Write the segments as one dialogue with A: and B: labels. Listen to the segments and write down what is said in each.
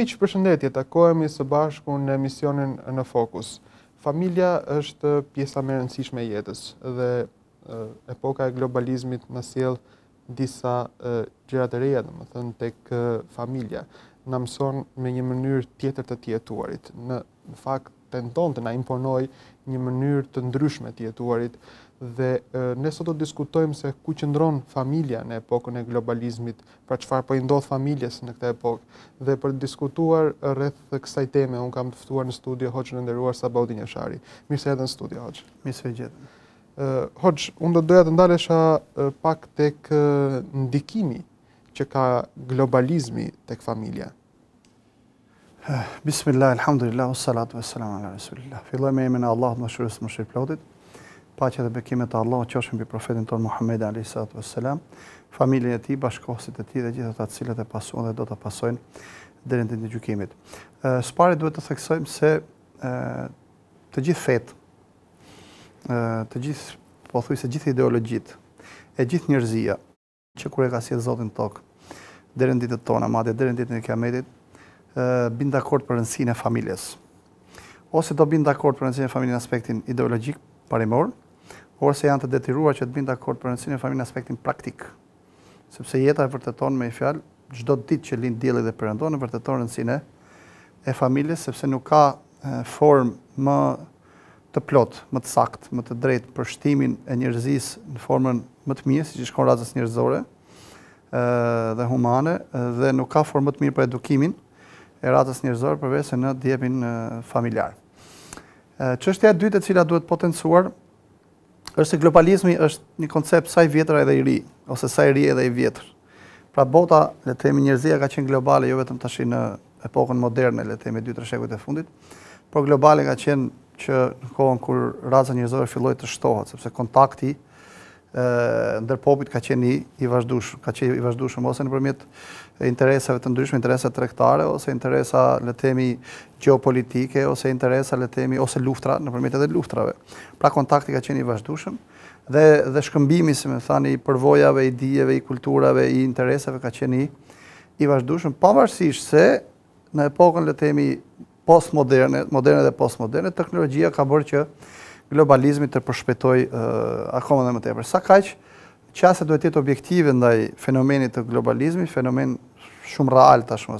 A: që përshëndetje. Takohemi së bashku në emisionin Në Fokus. Familja është pjesa më e rëndësishme e jetës dhe epoka e globalizmit më sjell disa gjëra të reja, domethënë tek familja, na mëson me një mënyrë tjetër të jetuarit. Në në fakt tenton të na imponoj një mënyrë të ndryshme tjetuarit jetuarit dhe ne sot do të diskutojmë se ku qëndron familja në epokën e globalizmit, pra çfarë po i ndodh familjes në këtë epokë. Dhe për të diskutuar rreth kësaj teme, un kam të ftuar në studio Hoxhën e nderuar Sabaudin Yashari. Mirë se erdhën në studio, Hoxh. Mirë se Hoxh, unë do doja të ndalesha pak tek ndikimi që ka globalizmi tek familja. Bismillah, alhamdulillah, salatu ve selam ala
B: rasulillah. Filloj me emrin e Allahut, më shpresës më shpirt plotit. Paqja dhe bekimet e Allahut qofshin mbi profetin ton Muhammed alayhi salatu ve selam, familjen e tij, bashkëqësit e tij dhe gjithë ata cilët e pasuan dhe do ta pasojnë deri në ditën e gjykimit. Ës pari duhet të theksojmë se ë të gjithë fetë të gjithë, po thuj se gjithë ideologjit, e gjithë njërzia, që kure ka si e Zotin tokë, dherën ditët tona, madhe dherën ditën e kiametit, bindë akord për rëndësin e familjes. Ose do bindë akord për rëndësin e familjen në aspektin ideologjik, parimor, ose janë të detirua që të bindë akord për rëndësin e familjen në aspektin praktik, sepse jeta e vërteton me i fjalë, gjdo dit që linë djeli dhe përëndon, e vërteton rëndësin e familjes, sepse nuk ka form më të plot, më të sakt, më të drejt për shtimin e njerëzis në formën më të mirë, si që shkon razës njerëzore dhe humane, dhe nuk ka formë më të mirë për edukimin e razës njerëzore përvese në djepin familjar. Qështja dytë e cila duhet potencuar, është se globalizmi është një koncept saj vjetër e dhe i ri, ose saj ri e dhe i vjetër. Pra bota, le temi njerëzia ka qenë globale, jo vetëm të ashtë në epokën moderne, le temi 2-3 shekujt e fundit, por globale ka qenë që në kohën kur raza njërzore filloj të shtohat, sepse kontakti ndër popit ka qenë i vazhdushëm, ka qenë i vazhdushëm, ose në përmjet interesave të ndryshme, interesa të rektare, ose interesa, le temi, geopolitike, ose interesa, le temi, ose luftra, në përmjet edhe luftrave. Pra kontakti ka qenë i vazhdushëm, dhe shkëmbimi, se me thani, i përvojave, i dijeve, i kulturave, i interesave, ka qenë i vazhdushëm, pavarësisht se në epokën, le post moderne, moderne dhe post moderne, teknologjia ka bërë që globalizmi të përshpetoj dhe më të Sa kaq, që ase duhet të jetë objektive ndaj fenomenit të globalizmi, fenomen shumë real tashmë,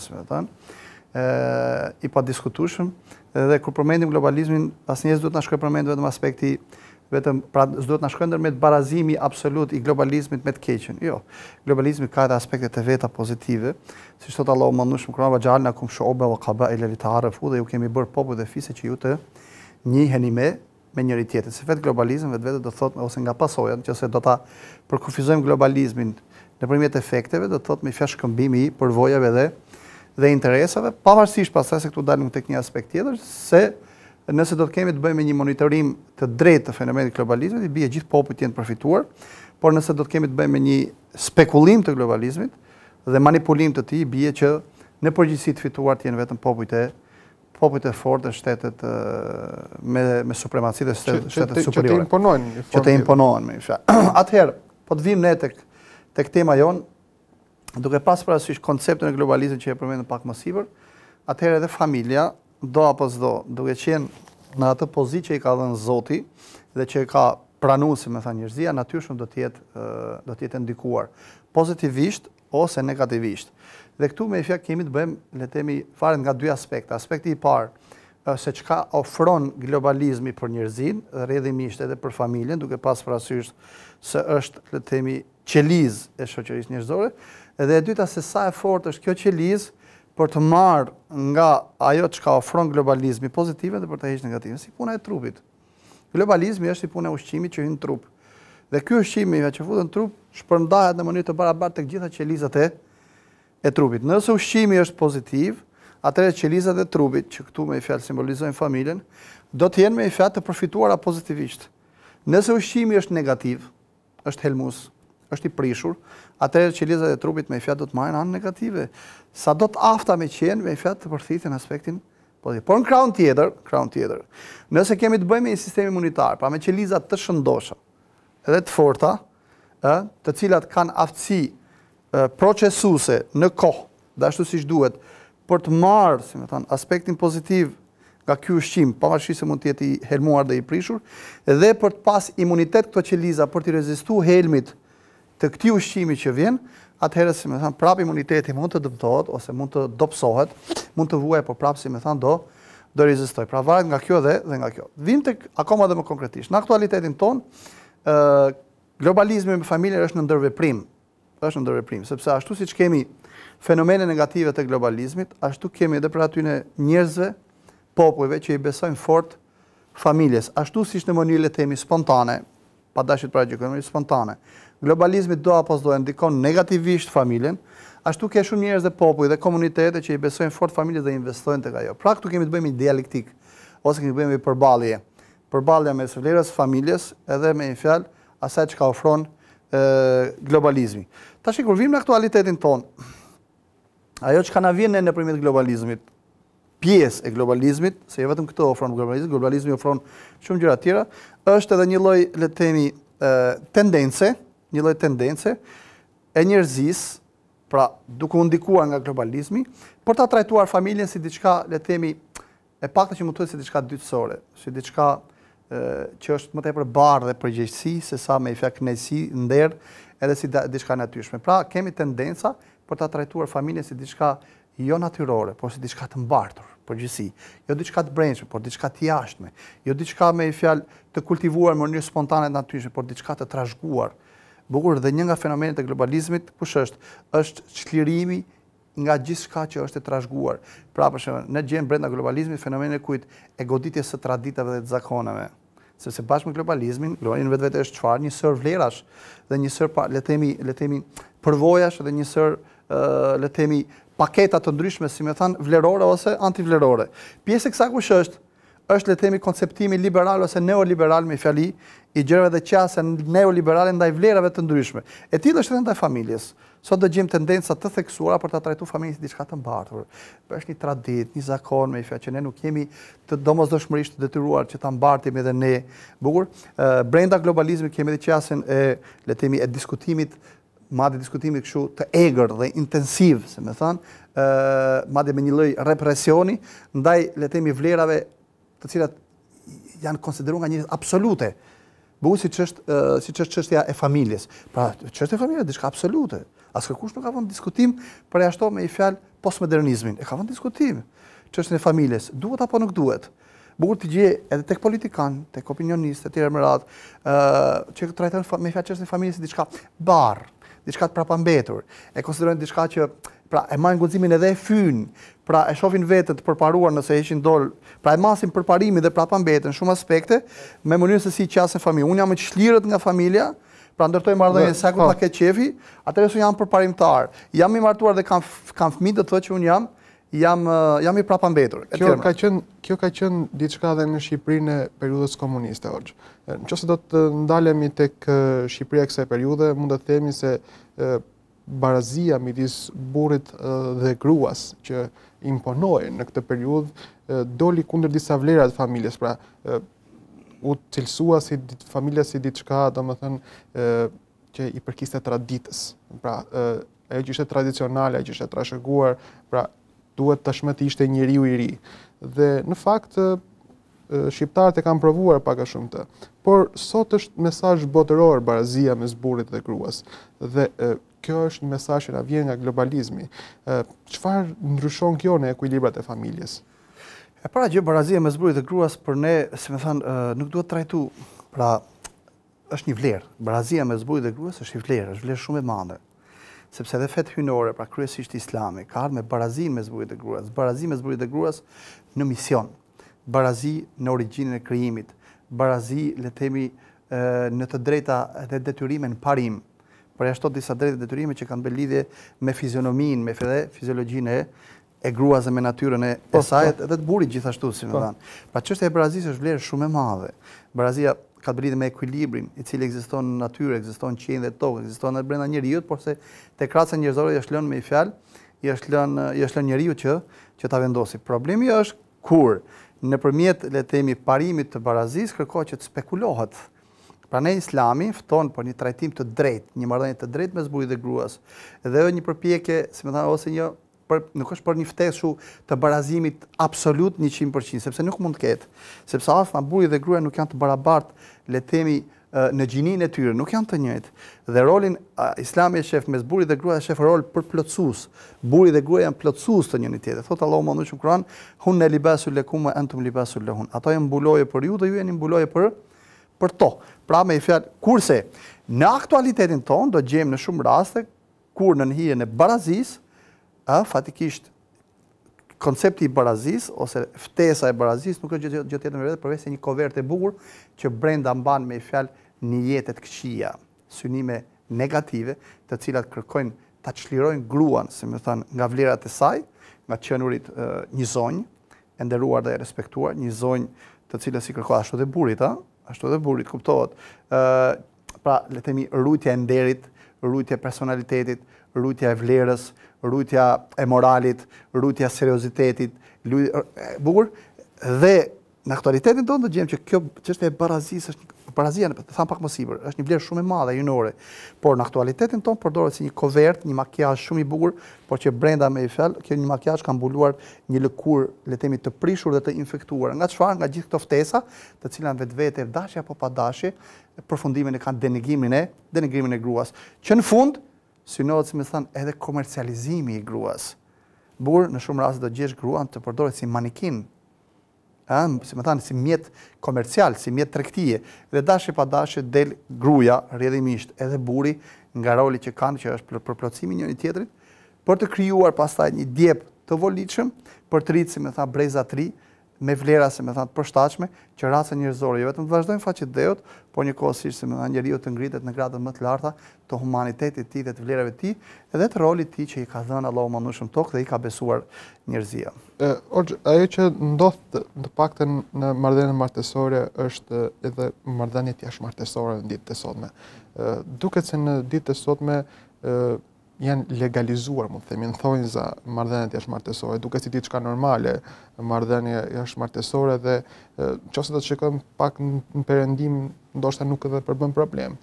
B: i pa diskutushëm, dhe kur përmendim globalizmin, asë njësë duhet në shkërë përmendim dhe aspekti vetëm pra s'do të na shkëndër me të barazimi absolut i globalizmit me të keqen. Jo, globalizmi ka edhe aspekte e veta pozitive, si thot Allahu më ndihmë kurrë vajalna kum shoba wa qabaila li ta'arufu dhe ju kemi bër popull dhe fisë që ju të njiheni me me njëri tjetrin. Se vetë globalizëm vet vetë do thot ose nga pasojat, nëse do ta përkufizojmë globalizmin nëpërmjet efekteve, do thot me fjashë shkëmbimi i përvojave dhe dhe interesave, pavarësisht pastaj se këtu dalim tek një aspekt tjetër se nëse do të kemi të bëjmë një monitorim të drejtë të fenomenit globalizmit, i bie gjithë popujt të jenë përfituar, por nëse do të kemi të bëjmë një spekulim të globalizmit dhe manipulim të tij, bie që në përgjithësi të fituar të jenë vetëm popujt e popujt e fortë të me me supremaci dhe shtetet, superiore. Që të imponojnë, që të imponohen më fshat. Atëherë, po të vim ne tek tek tema jon, duke për asyshë konceptin e globalizmit që e përmendëm pak më sipër, atëherë edhe familja do apo s'do, duke qenë në atë pozitë që i ka dhënë Zoti dhe që e ka pranuar si më tha njerëzia, natyrshëm do të jetë do të jetë ndikuar pozitivisht ose negativisht. Dhe këtu me fjalë kemi të bëjmë le të themi fare nga dy aspekte. Aspekti i parë se çka ofron globalizmi për njerëzin, rrjedhimisht edhe për familjen, duke pasur parasysh se është le të themi qeliz e shoqërisë njerëzore, dhe e dyta se sa e fortë është kjo qelizë për të marrë nga ajo që ka ofron globalizmi pozitive dhe për të heqë negative, si puna e trupit. Globalizmi është si puna e ushqimit që hynë trup. Dhe kjo ushqimi me që futën trup shpërndahet në mënyrë të barabartë të gjitha qelizat e, e trupit. Nëse ushqimi është pozitiv, atëre qelizat e trupit, që këtu me i fjallë simbolizojnë familjen, do të jenë me i fjallë të përfituara pozitivisht. Nëse ushqimi është negativ, është helmusë, është i prishur, që qelizat e trupit me fjalë do të marrin anë negative. Sa do të afta me qenë, me fjalë të përthitin aspektin pozitiv. Por në krahun tjetër, krahun tjetër. Nëse kemi të bëjmë me sistemi imunitar, pra me qeliza të shëndosha, edhe të forta, ë, të cilat kanë aftësi procesuse procesuese në kohë, dhe ashtu siç duhet për të marrë, si më tanë, aspektin pozitiv nga ky ushqim, pavarësisht se mund të jetë i helmuar dhe i prishur, dhe për të pas imunitet këto qeliza për të rezistuar helmit, të këti ushqimi që vjen, atëherë si me thënë prapë imuniteti mund të dëmtohet, ose mund të dopsohet, mund të vuaj, por prapë si me thënë do, do rezistoj. Pra varet nga kjo dhe, dhe nga kjo. Vim të akoma dhe më konkretisht. Në aktualitetin ton, uh, globalizmi me familjer është në ndërveprim, është në ndërveprim, sepse ashtu si që kemi fenomene negative të globalizmit, ashtu kemi edhe për aty në njerëzve, popujve që i besojnë fort familjes, ashtu si që në mënyrë temi spontane, pa dashit pra gjekonomi, spontane, globalizmi do apo s'do dikon ndikon negativisht familjen, ashtu ke shumë njerëz dhe popuj dhe komunitete që i besojnë fort familjes dhe investojnë tek ajo. Pra këtu kemi të bëjmë një dialektik ose kemi të bëjmë një përballje. Përballja mes vlerës familjes edhe me një fjalë asaj çka ofron ë globalizmi. Tash kur vim në aktualitetin ton, ajo ka na vjen në nëpërmjet globalizmit, pjesë e globalizmit, se e jo vetëm këtë ofron globalizmi, globalizmi ofron shumë gjëra tjera, është edhe një lloj le të themi tendence, një lloj tendence e njerëzis, pra duke u ndikuar nga globalizmi, për ta trajtuar familjen si diçka, le të themi, e të që mund të thotë si diçka dytësore, si diçka që është më tepër bardhë dhe përgjegjësi sesa me efekt knejsi nder, edhe si diçka natyrshme. Pra kemi tendenca për ta trajtuar familjen si diçka jo natyrore, por si diçka të mbartur përgjësi, jo diçka të brendshme, por diçka të jashtme, jo diçka me fjalë të kultivuar në mënyrë spontane natyrshme, por diçka të trashëguar, bukur dhe një nga fenomenet e globalizmit kush është? Është çlirimi nga gjithçka që është e trashëguar. Pra për shembull, ne gjejmë brenda globalizmit fenomenin e kujt e goditje së traditave dhe të zakoneve. Sepse bashkë me globalizmin, globalizmi vetë vetë është çfarë? Një sër vlerash dhe një sër le të themi, le të themi përvojash dhe një sër le të themi paketa të ndryshme, si më thanë, vlerore ose antivlerore. Pjesë e kësa kush është? është le të themi konceptimi liberal ose neoliberal me fjali i gjërave dhe qasen neoliberale ndaj vlerave të ndryshme. E ti është edhe ndaj familjes. Sot do gjejmë tendenca të theksuara për ta trajtuar familjen si diçka të mbartur. Është një traditë, një zakon me fjalë që ne nuk jemi të domosdoshmërisht të detyruar që ta mbartim edhe ne. Bukur, brenda globalizmit kemi edhe qasën e le të themi e diskutimit madje diskutimi kështu të egër dhe intensiv, se më thanë, madje me një lëj represioni, ndaj, letemi, vlerave të cilat janë konsideruar nga njerëz absolute. Bëu si çështë si çështë çështja e familjes. Pra çështja e familjes diçka absolute. As kush nuk ka vënë diskutim për ashtu me i fjalë postmodernizmin. E ka vënë diskutim çështën e familjes, duhet apo nuk duhet. Bukur të gjej edhe tek politikan, tek opinionistë të tjerë më radh, ë uh, që trajtojnë me fjalë çështën e familjes si diçka barr, diçka të prapambetur, e konsiderojnë diçka që pra e marrin guximin edhe e fyn, pra e shohin veten të përparuar nëse heqin dorë, pra e masin përparimin dhe prapambetën shumë aspekte, me mënyrë se si qasja e Unë Un jam i çlirët shlirët nga familja, pra ndërtoj marrëdhënie sa ku ta po. ke çefi, atëherë un jam përparimtar. Jam i martuar dhe kam kam fëmijë do të thotë që un jam jam, jam i prapa mbetur. Kjo, ka
A: qen, kjo ka qenë diçka dhe në Shqipërinë e periudhës komuniste, Orgj. Në që do të ndalemi të kë Shqipëria e e periudhe, mund të themi se barazia midis burit dhe gruas që imponohen në këtë periudhë, doli kunder disa vlerat të familjes, pra u të cilësua si familja si diçka, do më thënë, që i përkiste traditës. Pra, e, ajo që ishte tradicionale, e që ishte trashëguar, pra duhet të ishte njëri u i ri. Dhe në fakt, shqiptarët e kam provuar paka shumë të. Por, sot është mesaj botëror, barazia me zburit dhe kruas. Dhe kjo është një mesaj që nga vjen nga globalizmi. Qëfar ndryshon kjo në ekuilibrat e familjes? E para gjë, barazia me zburit dhe kruas, për
B: ne, si me thanë, nuk duhet të trajtu. Pra, është një vlerë. Barazia me zburit dhe kruas është një vlerë, është vlerë shumë e mandër sepse dhe fetë hynore, pra kryesisht islami, ka ardhë me barazin me zburit e gruas, barazin me zburit e gruas në mision, barazin në originin e kryimit, barazin, le temi, në të drejta dhe detyrime në parim, për jashto disa drejta dhe detyrime që kanë belidhe me fizionomin, me fede, fiziologjin e, e gruas e me natyren po, e, sajt, edhe po. të burit gjithashtu, si me dhanë. Po. Pra qështë e barazis është vlerë shumë e madhe. Barazia ka të me ekuilibrin i cili ekziston në natyrë, ekziston qenë dhe tokë, ekziston edhe brenda njerëzit, por se te kraca njerëzore i është lënë me i është lënë i është lënë njeriu që që ta vendosë. Problemi është kur nëpërmjet le të themi parimit të barazis, kërkohet që të spekulohet. ne, Islami fton për një trajtim të drejtë, një marrëdhënie të drejtë mes burrit dhe gruas, dhe një përpjekje, si më thanë ose një për, nuk është për një fteshu të barazimit absolut 100%, sepse nuk mund të ketë, sepse asna burri dhe gruaja nuk janë të barabart, le të themi në gjininë e tyre, nuk janë të njëjtë. Dhe rolin Islami e shef mes burrit dhe gruaja shef rol për plotësues. Burri dhe gruaja janë plotësues të njëri tjetrit. Thot Allahu më ndonjë Kur'an, hunna libasu lakum wa antum libasu lahun. Ato janë mbuloje për ju dhe ju jeni mbuloje për për to. Pra me fjalë, kurse në aktualitetin ton do gjejmë në shumë raste kur nën hijen e barazisë a fatikisht koncepti i barazis ose ftesa e barazis nuk është gjë tjetër më vetë përveç se një kovertë e bukur që brenda mban me fjalë një jetë të këqija, synime negative, të cilat kërkojnë ta çlirojnë gruan, si më thon, nga vlerat e saj, nga qenurit e, një zonjë e nderuar dhe e respektuar, një zonjë të cilës i kërkohet ashtu dhe burit, a? ashtu dhe burit, kuptohet. Ë, pra le të themi rujtja e nderit, rujtja e personalitetit, rrujtja e vlerës, rrujtja e moralit, rrujtja e seriozitetit, bukur dhe në aktualitetin tonë do gjejmë që kjo çështje e barazisë është barazia, në tham pak më sipër, është një vlerë shumë e madhe junore, por në aktualitetin tonë përdoret si një kovert, një makiazh shumë i bukur, por që brenda me i fel, kjo një makiazh ka mbuluar një lëkur, le të themi të prishur dhe të infektuar. Nga çfarë? Nga gjithë këto ftesa, të cilat vetvete dashja apo padashi, përfundimin e kanë e denigimin e gruas. Që në fund, synohet si më thënë edhe komercializimi i gruas. Burë në shumë rrasë do gjesh gruan të përdoret si manikin, si më thënë si mjet komercial, si mjet trektije, dhe dashi pa dashi del gruaja rrjedhimisht edhe burri nga roli që kanë që është për njën njëri tjetrit, për të krijuar pastaj një djep të voliçëm për të rritë si më thënë breza me vlera si më thënë të përshtatshme që raca njerëzore jo vetëm vazhdojnë faqet deut, por një kohë si se më njeri ju të ngritet në gradët më të larta të humanitetit ti dhe të vlerave ti edhe të rolit ti që i ka dhënë Allah më në shumë tokë dhe i ka besuar njërzia.
A: Orgë, ajo që ndodhë të, të pak të në mardhenit martesore është edhe mardhenit jash martesore në ditë të sotme. duket se në ditë të sotme janë legalizuar, mund të themi, në thonjë za mardhenit jashtë martesore, duke si diçka normale, mardhenit jashtë martesore, dhe e, që ose të shikojmë pak në përëndim ndoshta nuk edhe përbën problem.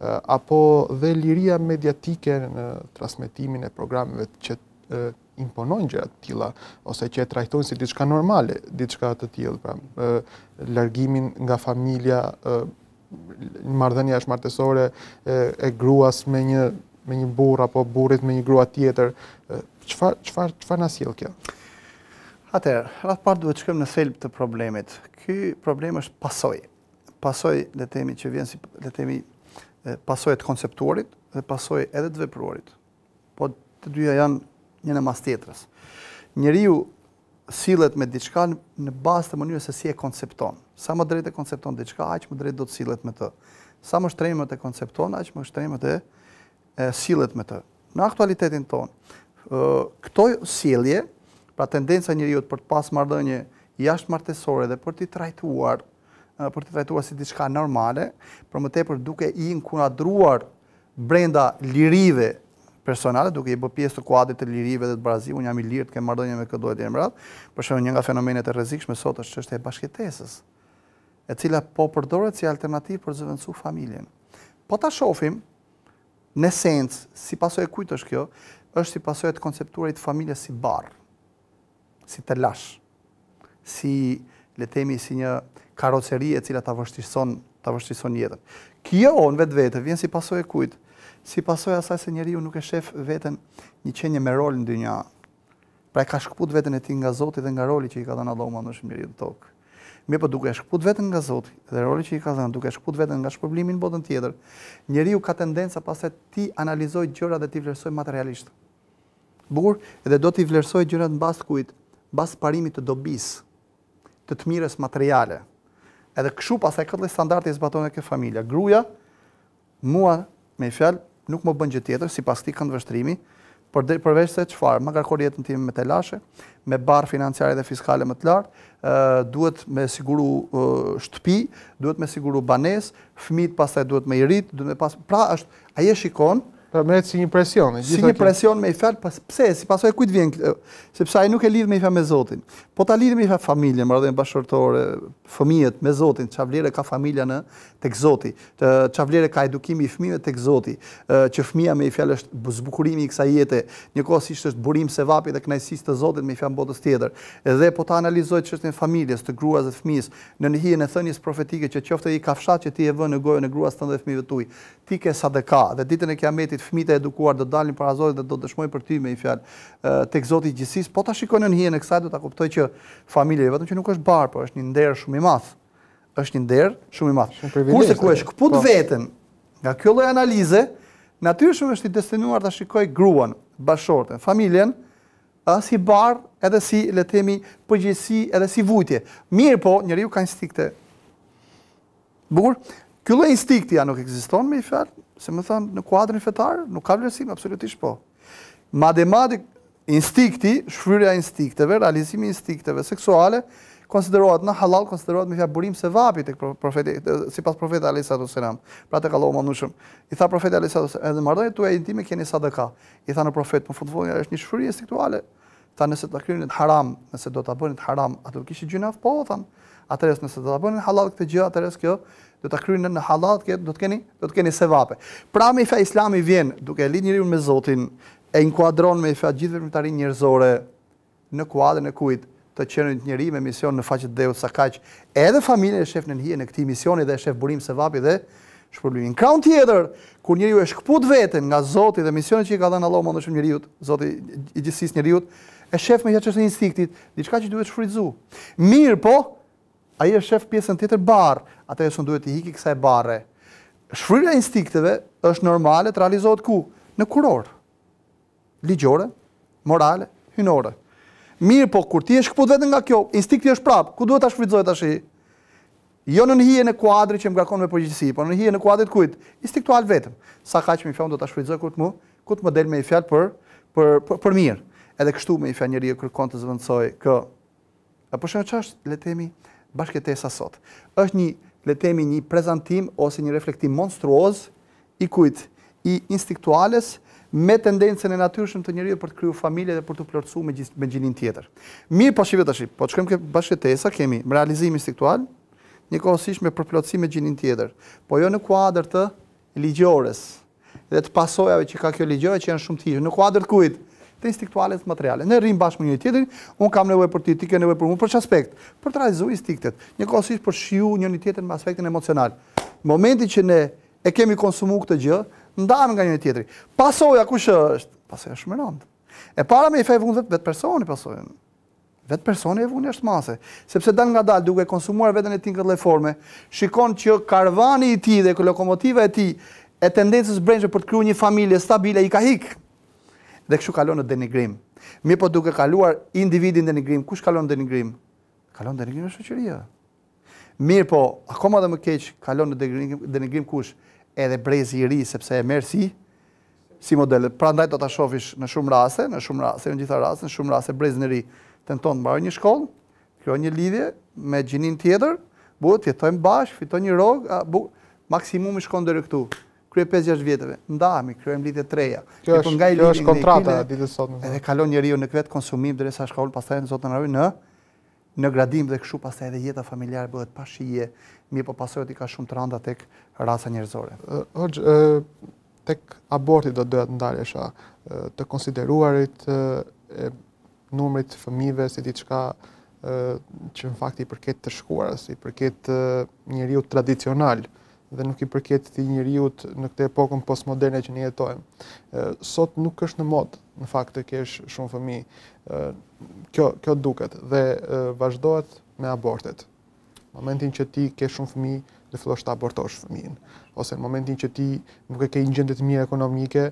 A: Eh, apo dhe liria mediatike në transmitimin e programeve që eh, imponojnë gjërat të tila, ose që e trajtojnë si diçka normale, diçka të tila, pra, eh, lërgimin nga familja, një mardhenja është martesore, e gruas me një, me një burë, apo burit me një grua tjetër, qëfar, qëfar, në kjo?
B: Atër, ratë parë duhet të shkëm në selbë të problemit. Ky problem është pasojë pasoj letemi temi që vjen si le temi pasojë të konceptuarit dhe pasojë edhe të vepruarit. Po të dyja janë një në mas tjetrës. Njeriu sillet me diçka në bazë të mënyrës se si e koncepton. Sa më drejt e koncepton diçka, aq më drejt do të sillet me të. Sa më shtremët e koncepton, aq më shtremët e, e sillet me të. Në aktualitetin tonë, këto sillje, pra tendenca e të për të pasur marrëdhënie jashtë martesore dhe për të trajtuar për të trajtuar si diçka normale, por më tepër duke i inkuadruar brenda lirive personale, duke i bë pjesë të kuadrit të lirive dhe të barazimit, unë jam i lirë të kem marrëdhënie me këtë lloj emrat, por shkak një nga fenomenet e rrezikshme sot është çështja e bashkëtesës, e cila po përdoret si alternativë për zëvendësu familjen. Po ta shohim në sens, si pasojë kujt është kjo? Është si pasojë të konceptuarit të familjes si barr, si të lash, si le të themi si një karoceri e cila ta vështirëson, ta vështirëson jetën. Kjo on vetë vetë, vjen si pasoj e kujt, si pasoj asaj se njeri ju nuk e shef vetën një qenje me rolin dë një, pra e ka shkëput vetën e ti nga zoti dhe nga roli që i ka dhe në dhe umë në shumë njeri të tokë. Mirë për po duke shkëput vetën nga zoti dhe roli që i ka dhe në duke shkëput vetën nga shpërblimin në botën tjetër, njeri ju ka tendenca pasaj ti analizoj gjëra dhe ti vlerësoj materialisht. Bukur, edhe do ti vlerësoj gjëra në kujt, bastë parimit të dobis, të të mires materiale, Edhe këshu pas e këtë lej standarti zbaton e këtë familja. Gruja, mua me i fjalë, nuk më bën gjë tjetër, si pas këti këndë vështrimi, për dhe, përveç se qëfarë, më jetë jetën tim me telashe, me barë financiare dhe fiskale më të lartë, duhet me siguru shtëpi, duhet me siguru banes, fmit pas e duhet me i rritë, duhet me pas... Pra, është, aje shikonë, Pra merret si një presion. Si një presion me i fjalë, pse si pasoj kujt vjen eh, sepse ai nuk e lidh me i fjalë me Zotin. Po ta lidh me i fjalë familje, marrëdhënie bashkëshortore, fëmijët me Zotin, çfarë vlerë ka familja në tek Zoti, çfarë vlerë ka edukimi i fëmijëve tek Zoti, që fëmia me i fjalë është zbukurimi i kësaj jete, njëkohësisht është burim se vapi dhe kënaqësisë të Zotit me i fjalë botës tjetër. Dhe po ta analizoj çështën e familjes, të gruas dhe fëmijës, në nëhijen e thënies profetike që qoftë i ka që ti e vën në gojën e gruas tënde dhe fëmijëve tuaj, ti ke sadaka dhe ditën e kiametit fëmijët e edukuar do të dalin para Zotit dhe do të dëshmojnë për ty me një fjalë tek Zoti i gjithësisë, po ta shikojnë në hijen e kësaj do ta kuptoj që familja vetëm që nuk është bar, por është një nder shumë i madh. Është një nder shumë i madh. Kurse ku e po. shkput po. veten nga kjo lloj analize, natyrshëm është i destinuar ta shikojë gruan, bashortën, familjen, as i bar edhe si le të themi përgjegjësi edhe si vujtje. Mirë po, njeriu ka instinkte. Bukur, ky lloj instinkti ja nuk ekziston me fjalë, se më thënë, në kuadrin fetar, nuk ka vlerësim, absolutisht po. Mademadik instikti, shfryrja instikteve, realizimi instikteve seksuale, konsiderohet në halal, konsiderohet me fja burim se vapit, si pas profetë Alisa të pra të kalohu më nushëm. I tha profetë Alisa të sëram, edhe më tu e intime keni sadaka. I tha në profet, më futëvojnë, është një shfryrje instiktuale. Tha nëse të të kryrinit haram, nëse do të të bënit haram, atër kishë gjynaf, po, thamë, atër nëse do të bënit halal këtë gjë, atër kjo, do ta kryeni në halal, do të keni do të keni sevape. Pra me fe Islami vjen duke lidh njeriu me Zotin, e inkuadron me fe gjithë veprimtarin njerëzore në kuadrin e kujt të qenë njëri me mision në faqet të Deut sa kaq. Edhe familja e shef në hije në këtë misioni dhe e shef burim sevapi dhe shpërblimin. Kraun tjetër, kur njeriu e shkput veten nga Zoti dhe misioni që i ka dhënë Allahu më ndoshëm njeriu, Zoti i gjithësisë njeriu, e shef me çështën e instiktit, diçka që duhet shfrytzu. Mirë po, i e shef pjesën tjetër barr, atëherë s'u duhet të hiki kësaj barre. Shfryrja instikteve instinkteve është normale të realizohet ku? Në kurorë. Ligjore, morale, hynore. Mirë po, kur ti e shkëput vetë nga kjo, instikti është prapë, ku duhet të shfridzoj të ashi? Jo në nëhije në kuadri që më gërkon me përgjithësi, po në nëhije në kuadrit kujt, instiktual vetëm. Sa ka që mi fjallë, do të shfridzoj kur të mu, ku të më del me i fjallë për, për, për, mirë. Edhe kështu me i fjallë njëri e kërkon të zëvëndsoj kë. E përshënë që letemi, bashkëtesa sot. Është një letemi një prezantim ose një reflektim monstruoz i kujt i instiktuales me tendencën e natyrshëm të njeriu për të krijuar familje dhe për të plotësuar me gjithë me gjinin tjetër. Mirë, po shihet tash, po shkojmë ke bashkëtesa, kemi realizim instiktual, njëkohësisht me përplotësim me gjinin tjetër, po jo në kuadër të ligjores dhe të pasojave që ka kjo ligjore që janë shumë të hija. Në kuadër të kujt? të instiktualet materiale. Në rrimë bashkë më një tjetër, unë kam nevoj për ti, ti ke nevoj për mu, për që aspekt? Për të realizu instiktet, një kosisht për shiu një një tjetër në aspektin emocional. Në momenti që ne e kemi konsumu këtë gjë, ndanë nga një tjetëri. Pasoja ku shë është? Pasoja shumë e nëndë. E para me i fej vunë vetë personi pasojën. Vetë personi e vunë është mase. Sepse dan nga dalë duke konsumuar vetën e ti në këtë leforme, shikon që karvani i ti dhe lokomotiva e ti e tendencës brengjë për të kryu një familje stabile i ka hikë dhe kështu kalon në denigrim. Mi po duke kaluar individin në denigrim, kush kalon në denigrim? Kalon në denigrim në shëqëria. Mirë po, akoma dhe më keqë kalon në denigrim kush edhe brezi i ri, sepse e mërë si, si modelet. Pra ndaj të të shofish në shumë rase, në shumë rase, në gjitha rase, në shumë rase, brezi në ri të në tonë të mbarë një shkollë, kjo një lidhje me gjinin tjetër, buë të jetojnë bashkë, fitojnë një rogë, maksimum i shkonë dhe krye 5-6 vjetëve. Ndahemi, krye lidhje treja. Po kjo është kontrata, ditë sot. Edhe kalon njeri ju në këvet konsumim, dresa shkaullë pasaj në zotën arruj, në, në gradim dhe këshu pasaj edhe jeta familjarë bëhet pashije, mi po pasojot i ka shumë të randa tek rasa njerëzore.
A: Hëgjë, tek aborti do dojët ndarje shë të konsideruarit e numrit fëmive si ti qka që në fakti i përket të shkuarës, i përket njëriu tradicional, dhe nuk i përket të njëriut në këtë epokë postmoderne që ne jetojmë. sot nuk është në mod, në fakt të kesh shumë fëmijë. Ë kjo kjo duket dhe vazhdohet me abortet. Në momentin që ti ke shumë fëmijë, dhe fillosh të abortosh fëmijën, ose në momentin që ti nuk e ke një gjendje të mirë ekonomike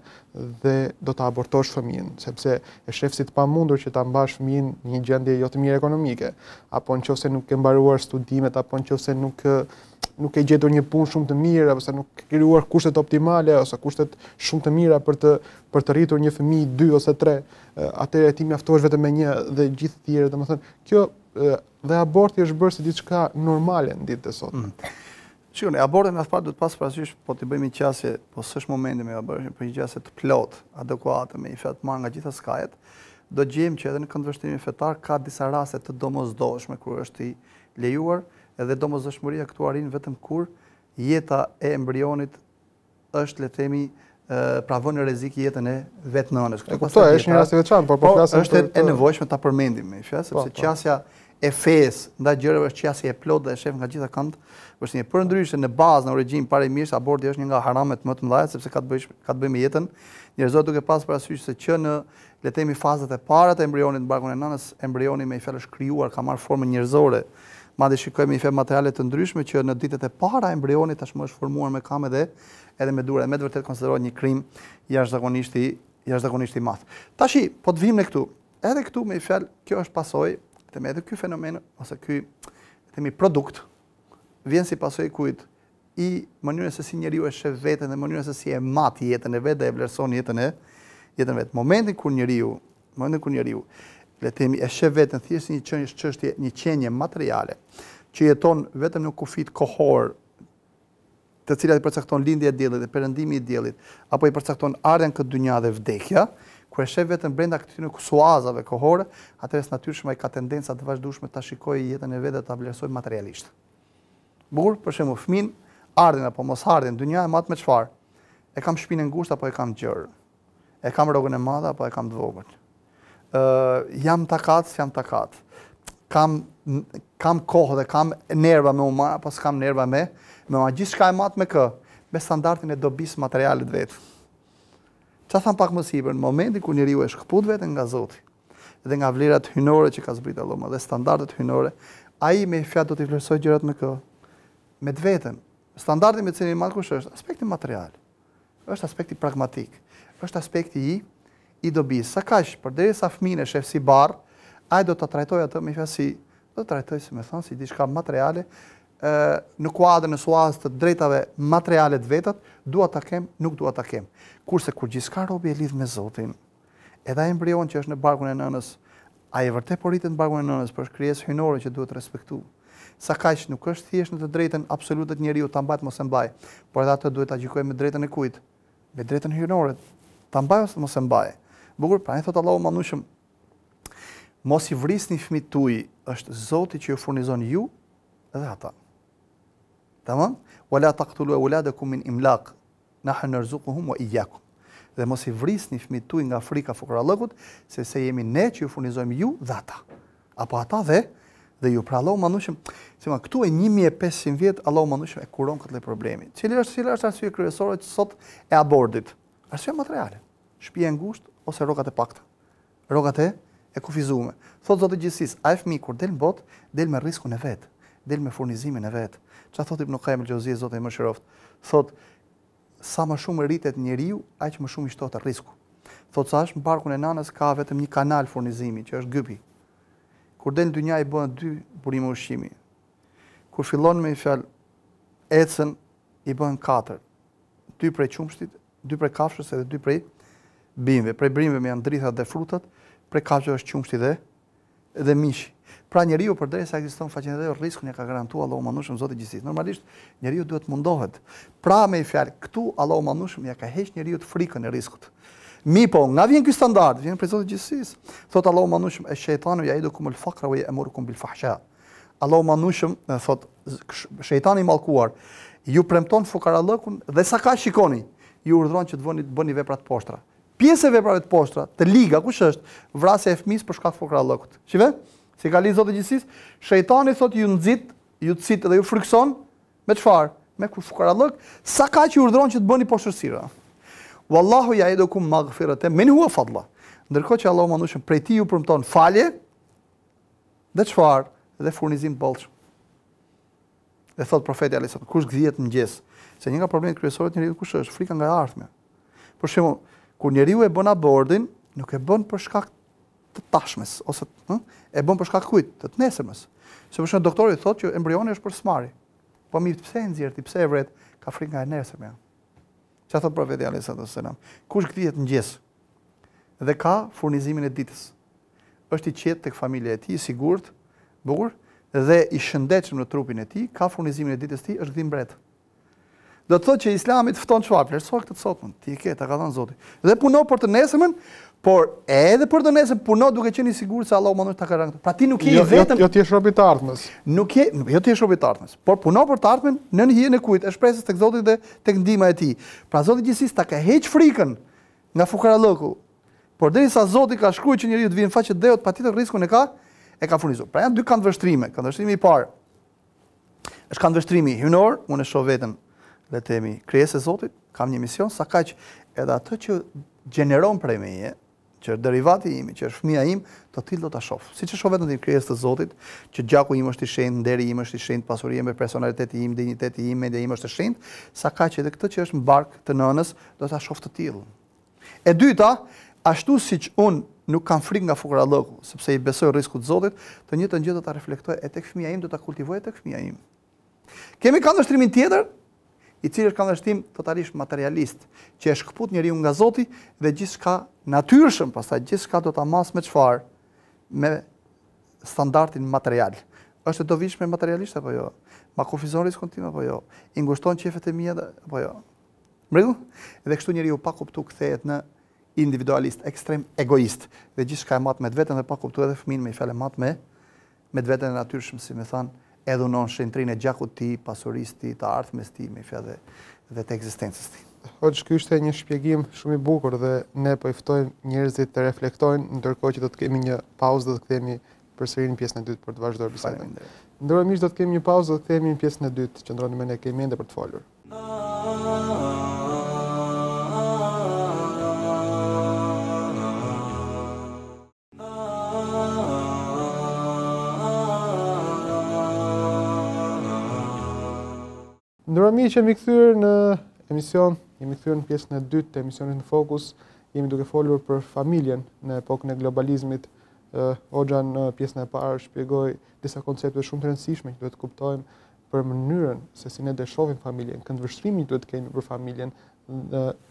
A: dhe do të abortosh fëmijën, sepse e shef si të pamundur që ta mbash fëmijën në një gjendje jo të mirë ekonomike, apo nëse nuk ke mbaruar studimet apo nëse nuk nuk e gjetur një punë shumë të mirë apo sa nuk ke krijuar kushtet optimale ose kushtet shumë të mira për të për të rritur një fëmijë 2 ose 3, atëherë ti mjaftohesh vetëm me një dhe gjithë të tjerë, domethënë, kjo dhe aborti është bërë si diçka normale në ditët e sotme.
B: Mm. Shikoni, aborti më pas do të pas parasysh po të bëjmë një çasje, po s'është momenti më ta bësh për një qasje të plot, adekuate, me i fat nga gjithë skajet do gjejmë që edhe në këndvështrimin fetar ka disa raste të domosdoshme kur është i lejuar, edhe domosdoshmëria këtu arrin vetëm kur jeta e embrionit është le të themi pra vënë rrezik jetën e vet nënës. Këtë kuptoj, është një rast i veçantë, por po, po flasim është e nevojshme ta përmendim më fjalë, sepse po, po. qasja e fes nda gjërave është qasja e plot dhe e shef nga gjitha kënd, është një përndryshe në bazë në origjinë parë mirë se aborti është një nga haramet më të mëdha sepse ka të bëjë ka të bëjë me jetën. Njerëzit duke pas parasysh se që në le të themi fazat e para të embrionit në barkun e nënës, embrioni me fjalë është krijuar ka marrë formën njerëzore Mande shikojmë një fem materiale të ndryshme që në ditët e para embrionit tashmë është formuar me kamë dhe edhe me dure. Me të vërtet konsiderohet një krim jashtëzakonisht i jashtëzakonisht i madh. Tashi, po të vim në këtu. Edhe këtu me fjalë, kjo është pasoj, të me edhe ky fenomen ose ky themi produkt vjen si pasojë kujt i mënyrës se si njeriu e shë vetën dhe mënyrën se si e mat jetën e vet dhe e vlerëson jetën e jetën vet. Momentin kur njeriu, momentin kur njeriu, le e shë vetën, thjesë një qënjë qështje, një qenje materiale, që jeton vetëm në kufit kohor, të cilat i përcakton lindje e djelit dhe përëndimi i djelit, apo i përcakton ardhen këtë dynja dhe vdekja, ku e shë vetën brenda këtë në kusuazave kohore, atërës natyrshme i ka tendenca të vazhdushme të shikoj jetën e vetë dhe të avlerësoj materialisht. Burë, për shemë u fmin, ardhen apo mos ardhen, dynja e matë me qfarë, e kam shpinë ngusht apo e kam gjërë, e kam rogën e madha apo e kam dvogët, jam takat, jam takat. Kam kam kohë dhe kam nerva me umar, po s'kam nerva me, me ma gjithë shka e matë me kë, me standartin e dobis materialit vetë. Qa tham pak më sipër, në momentin ku njëri u e shkëput vetë nga Zotë, dhe nga vlerat hynore që ka zbrit e dhe standartet hynore, a i me fjatë do t'i vlerësoj gjërat me kë, me të vetën, standartin me cilin matë kush është, aspekti material, është aspekti pragmatik, është aspekti i, i dobi. Sa kash, për dhe sa fmin e shef si bar, a do të trajtoj atë me fjasi, do të trajtoj si me thonë, si diçka materiale, materiale, në kuadrë në suaz të drejtave materiale të vetët, duat të kem, nuk duat të kem. Kurse kur gjithka robi e lidhë me Zotin, edhe e embrion që është në bargun e nënës, a i vërte poritë në bargun e nënës, për është kryes që duhet të respektu. Sa kaq nuk është thjesht në të drejtën absolute të njeriu ta mbajt mos e mbaj, por edhe atë duhet ta gjykojmë me drejtën e kujt, me drejtën hyjnore, ta mbaj ose mos e mbaj bukur, pra e thot Allahu manushëm, mos i vris një fmi tuj është zoti që ju furnizon ju dhe ata. Tamam? Wala taqtulu auladakum min imlaq. Nahnu narzuquhum wa iyyakum. Dhe mos i vrisni fëmijët tuaj nga frika se sepse jemi ne që ju furnizojmë ju dhe ata. Apo ata dhe dhe ju pra Allahu manushëm, se ma këtu e 1500 vjet Allahu manushëm e kuron këtë problemi. Cili është cila është arsye kryesore që sot e abordit? Arsye materiale. Shtëpia e ngushtë, ose rrogat e pakta. Rrogat e e kufizuar. Thot zoti gjithsis, a e fmi kur del në bot, del me rriskun e vet, del me furnizimin e vet. Ça thot Ibn Qayyim al-Jauzi zoti më shëroft. Thot sa më shumë rritet njeriu, aq më shumë i shtohet rrisku. Thot sa është në barkun e nanës ka vetëm një kanal furnizimi që është gypi. Kur del në dynjë i bën dy burime ushqimi. Kur fillon me fjal ecën i bën katër. Dy prej qumshtit, dy prej kafshës edhe dy prej bimve. Prej brimve me janë drithat dhe frutat, prej kafqe është qumshti dhe, dhe mishi. Pra njeriu për drejtë sa ekziston faqen e dhe riskun e ka garantu Allahu manushëm Zotë i gjithësit. Normalisht njeriu duhet mundohet. Pra me i fjalë, këtu Allahu manushëm ja ka heqë njeriu të frikën e riskut. Mi po, nga vjen ky standard, vjen prej Zotit gjithësis. Thot Allahu manushëm e shejtanu ja idu kumul fakra wa ya'murukum bil fahsha. Allahu manushëm thot shejtani i mallkuar ju premton fukarallëkun dhe sa ka shikoni, ju urdhron që të bëni bëni vepra të poshtra pjesë e veprave të poshtra të liga kush është vrasja e fëmis për shkak të fokrallokut. Shive? Si ka lidhë zotë gjithësisë, shejtani sot ju nxit, ju cit dhe ju frikson me çfarë? Me kush fokrallok? Sa kaq i urdhëron që të bëni poshtërsira. Wallahu ya'idukum maghfirate min huwa fadla. Ndërkohë që Allah mundosh prej ti ju premton falje dhe çfarë? Dhe furnizim të bollshëm. E thot profeti Alisa, kush gjihet në mëngjes? Se një nga problemet kryesore të njerëzit kush është frika nga e ardhmja. Për shembull, kur njeriu e bën abordin, nuk e bën për shkak të tashmes ose hë? Hm, e bën për shkak kujt, të të nesërmës. Se për shkak doktori thotë që embrioni është për smari. Po mi pse e nxjerr ti, pse e vret? Ka frikë nga nesërmja. Çfarë thotë profeti Ali sallallahu alajhi wasallam? Kush kthehet në dhe ka furnizimin e ditës. Është i qetë tek familja e tij, i sigurt, bukur dhe i shëndetshëm në trupin e tij, ka furnizimin e ditës së tij, është gdhim mbret do të thotë që Islami të fton çfarë, vlerëson këtë sot ti e ke, ta ka dhënë Zoti. Dhe puno për të nesërmën, por edhe për të nesërmën puno duke qenë i sigurt se Allahu mundosh ta ka rënë. Pra ti nuk je i jo, jo, vetëm. Jo, jo ti je shoqi i artmës. Nuk je, jo ti je shoqi i artmës, por puno për të artmën nën hijen e kujt, e shpresës tek Zoti dhe tek ndihma e tij. Pra Zoti gjithsesi ta ka heq frikën nga fukaralloku. Por derisa Zoti ka shkruar që njeriu të vinë faqe deut, pa ti të rriskun e ka, e ka furnizuar. Pra janë dy kanë vështrime, kanë vështrimi i parë. Është kanë vështrimi hynor, unë e shoh vetëm le temi, e Zotit, kam një mision, sa kaq edhe atë që gjeneron prej meje, që është derivati imi, që është fëmija im, të tilë do të shofë. Si që shofë vetë në të kryes të Zotit, që gjaku im është i shenë, nderi im është i shenë, pasurie me personaliteti im, digniteti im, media im është i shenë, sa ka që edhe këtë që është mbark të nënës, do të shofë të tilë. E dyta, ashtu si që unë nuk kam frikë nga fukra lëku, sepse i besoj riskut Zotit, të një të një do të reflektoj e tek fëmija im, do të kultivoj e tek fëmija im. Kemi kanë dështrimin tjetër, i cili është kandështim totalisht materialist, që e shkëput njëri unë nga Zoti dhe gjithë shka natyrshëm, pasaj gjithë shka do të amas me qëfar me standartin material. është e dovish me materialisht apo jo? Ma kufizon riskon apo jo? Ingushton qefet e mija apo jo? Mrigu? Dhe kështu njëri u pa kuptu këthejet në individualist, ekstrem egoist, dhe gjithë shka e matë me të vetën dhe pa kuptu edhe fëmin me i fele matë me, me të vetën e natyrshëm, si me thanë, edhe unon shëntrin e gjakut ti, pasurist ti, të artëmes ti, me fja dhe, të eksistencës ti.
A: Hoqë, kjo është e një shpjegim shumë i bukur dhe ne pojftojmë njërzit të reflektojnë, në tërko që do të kemi një pauzë dhe të kemi për sërin pjesën e dytë për të vazhdojrë bisajtën. Ndërëmish do të kemi një pauzë dhe të kemi një pjesën e dytë, që ndronë me ne kemi ende për të folur. Ah, ah, ah, ah. Ndërë mi që jemi këthyrë në emision, jemi këthyrë në pjesën e dytë të emisionit në fokus, jemi duke folur për familjen në epokën e globalizmit. Ogja në pjesën e parë shpjegoj disa koncepte shumë të rëndësishme që duhet kuptojmë për mënyrën se si ne deshovim familjen, këndvështrimi që duhet kemi për familjen,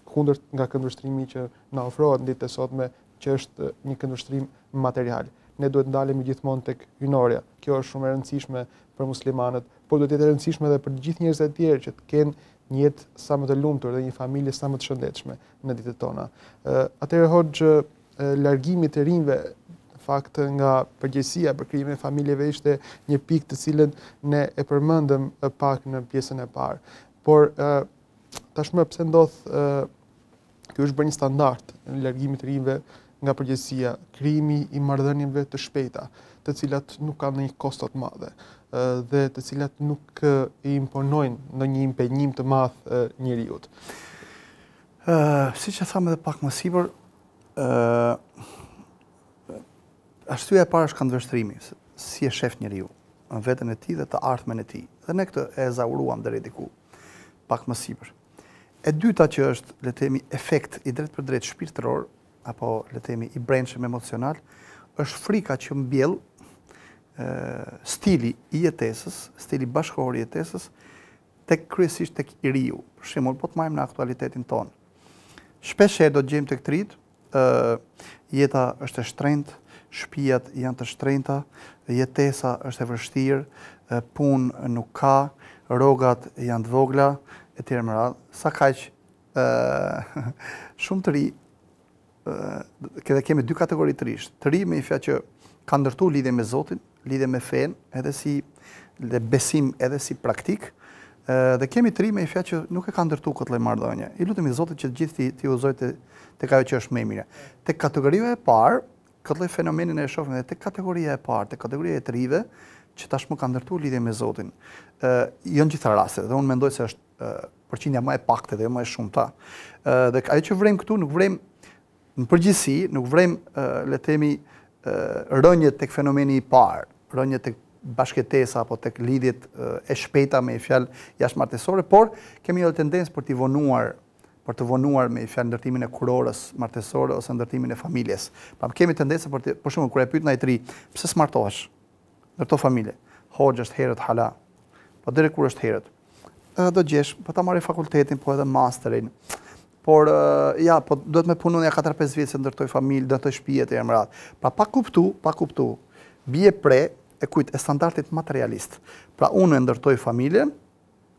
A: kundër nga këndvështrimi që na ofrohet në ditë të sotme, që është një këndvështrim material. Ne duhet ndalemi gjithmonë tek hynorja. Kjo është shumë e rëndësishme për muslimanët, por duhet të jetë e rëndësishme edhe për të gjithë njerëzit e tjerë që të kenë një jetë sa më të lumtur dhe një familje sa më të shëndetshme në ditët tona. Ëh atëherë hoxh largimi të rinjve fakt nga përgjësia për krijimin e familjeve ishte një pikë të cilën ne e përmendëm pak në pjesën e parë. Por ë tashmë pse ndodh ë ky është bërë një standard në largimin e rinjve nga përgjësia, krijimi i marrëdhënieve të shpejta, të cilat nuk kanë ndonjë kosto të madhe dhe të cilat nuk i imponojnë në një impenjim të math njëriut. Uh, si që thamë dhe pak më sipër, uh, ashtu e
B: parë është kanë dërështërimi, si e shef njëriu, në vetën e ti dhe të artëmen e ti. Dhe ne këtë e zauruam dhe rediku, pak më sipër. E dyta që është, le efekt i drejt për drejt shpirtëror, apo le i brendshëm emocional, është frika që mbjellë stili i jetesës, stili bashkëkohor i jetesës tek kryesisht tek i riu. Për shembull, po të marrim në aktualitetin ton. Shpesh do të gjejmë tek këtërit, ë jeta është e shtrenjtë, shtëpiat janë të shtrenjta, jetesa është e vështirë, punë nuk ka, rogat janë të vogla, etj. më radhë. Sa kaq ë shumë të ri ë kemi dy kategori të rish. Të ri me fjalë që ka ndërtuar lidhje me Zotin, lidhe me fen, edhe si dhe besim edhe si praktik, dhe kemi tri me i fja që nuk e ka ndërtu këtë lejë mardonje. I lutëm i Zotit që gjithë ti, ti të, kajo që është me mire. Të kategoria e parë, këtë lejë fenomenin e shofën dhe të kategoria e parë, të kategoria e trive, që tash më ka ndërtu lidhje me Zotin. jënë gjithë rase, dhe unë mendoj se është përqindja më e pakte dhe më e shumë ta. dhe ajo që vrem këtu, nuk vrem në përgjithsi, nuk vrem, le temi, rënjët të fenomeni i parë, rënje të bashketesa apo të lidhjet e shpeta me i fjallë jashtë martesore, por kemi një tendensë për të vonuar për të vonuar me i ndërtimin e kurorës martesore ose ndërtimin e familjes. Pa kemi tendencë për të, për shumë, kërë e pytë na i tri, pëse smartohesh? Ndërto familje, hoqë është herët hala, po deri kur është herët, do gjesh, po ta marri fakultetin, po edhe masterin, por uh, ja, po duhet me punu ja 4-5 vjetë se ndërtoj familje, ndërtoj shpijet e jemë Pra pa kuptu, pa kuptu, Bie pre, e kujt e standardit materialist. Pra unë e ndërtoj familjen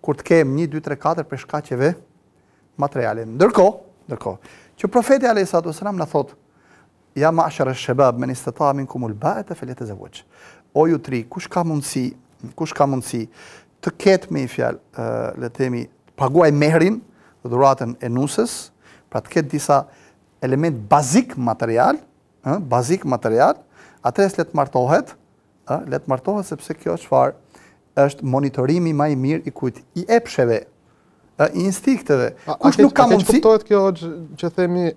B: kur të kem 1 2 3 4 për shkaqeve materiale. Ndërko, ndërkohë, që profeti Ali sallallahu alajhi wasallam na thot: të ma'shara shabab men istata minkum al e zëvoqë. O ju tri, kush ka mundësi, kush ka mundësi të ketë me i fjalë, le të themi, paguaj mehrin, dhuratën e nusës, pra të ketë disa element bazik material, ë, bazik material, atëherë s'le të martohet, Letë le të martohet sepse kjo çfarë është monitorimi më i mirë i
A: kujt i epsheve ë instinkteve kush nuk ka mundësi kuptohet kjo që themi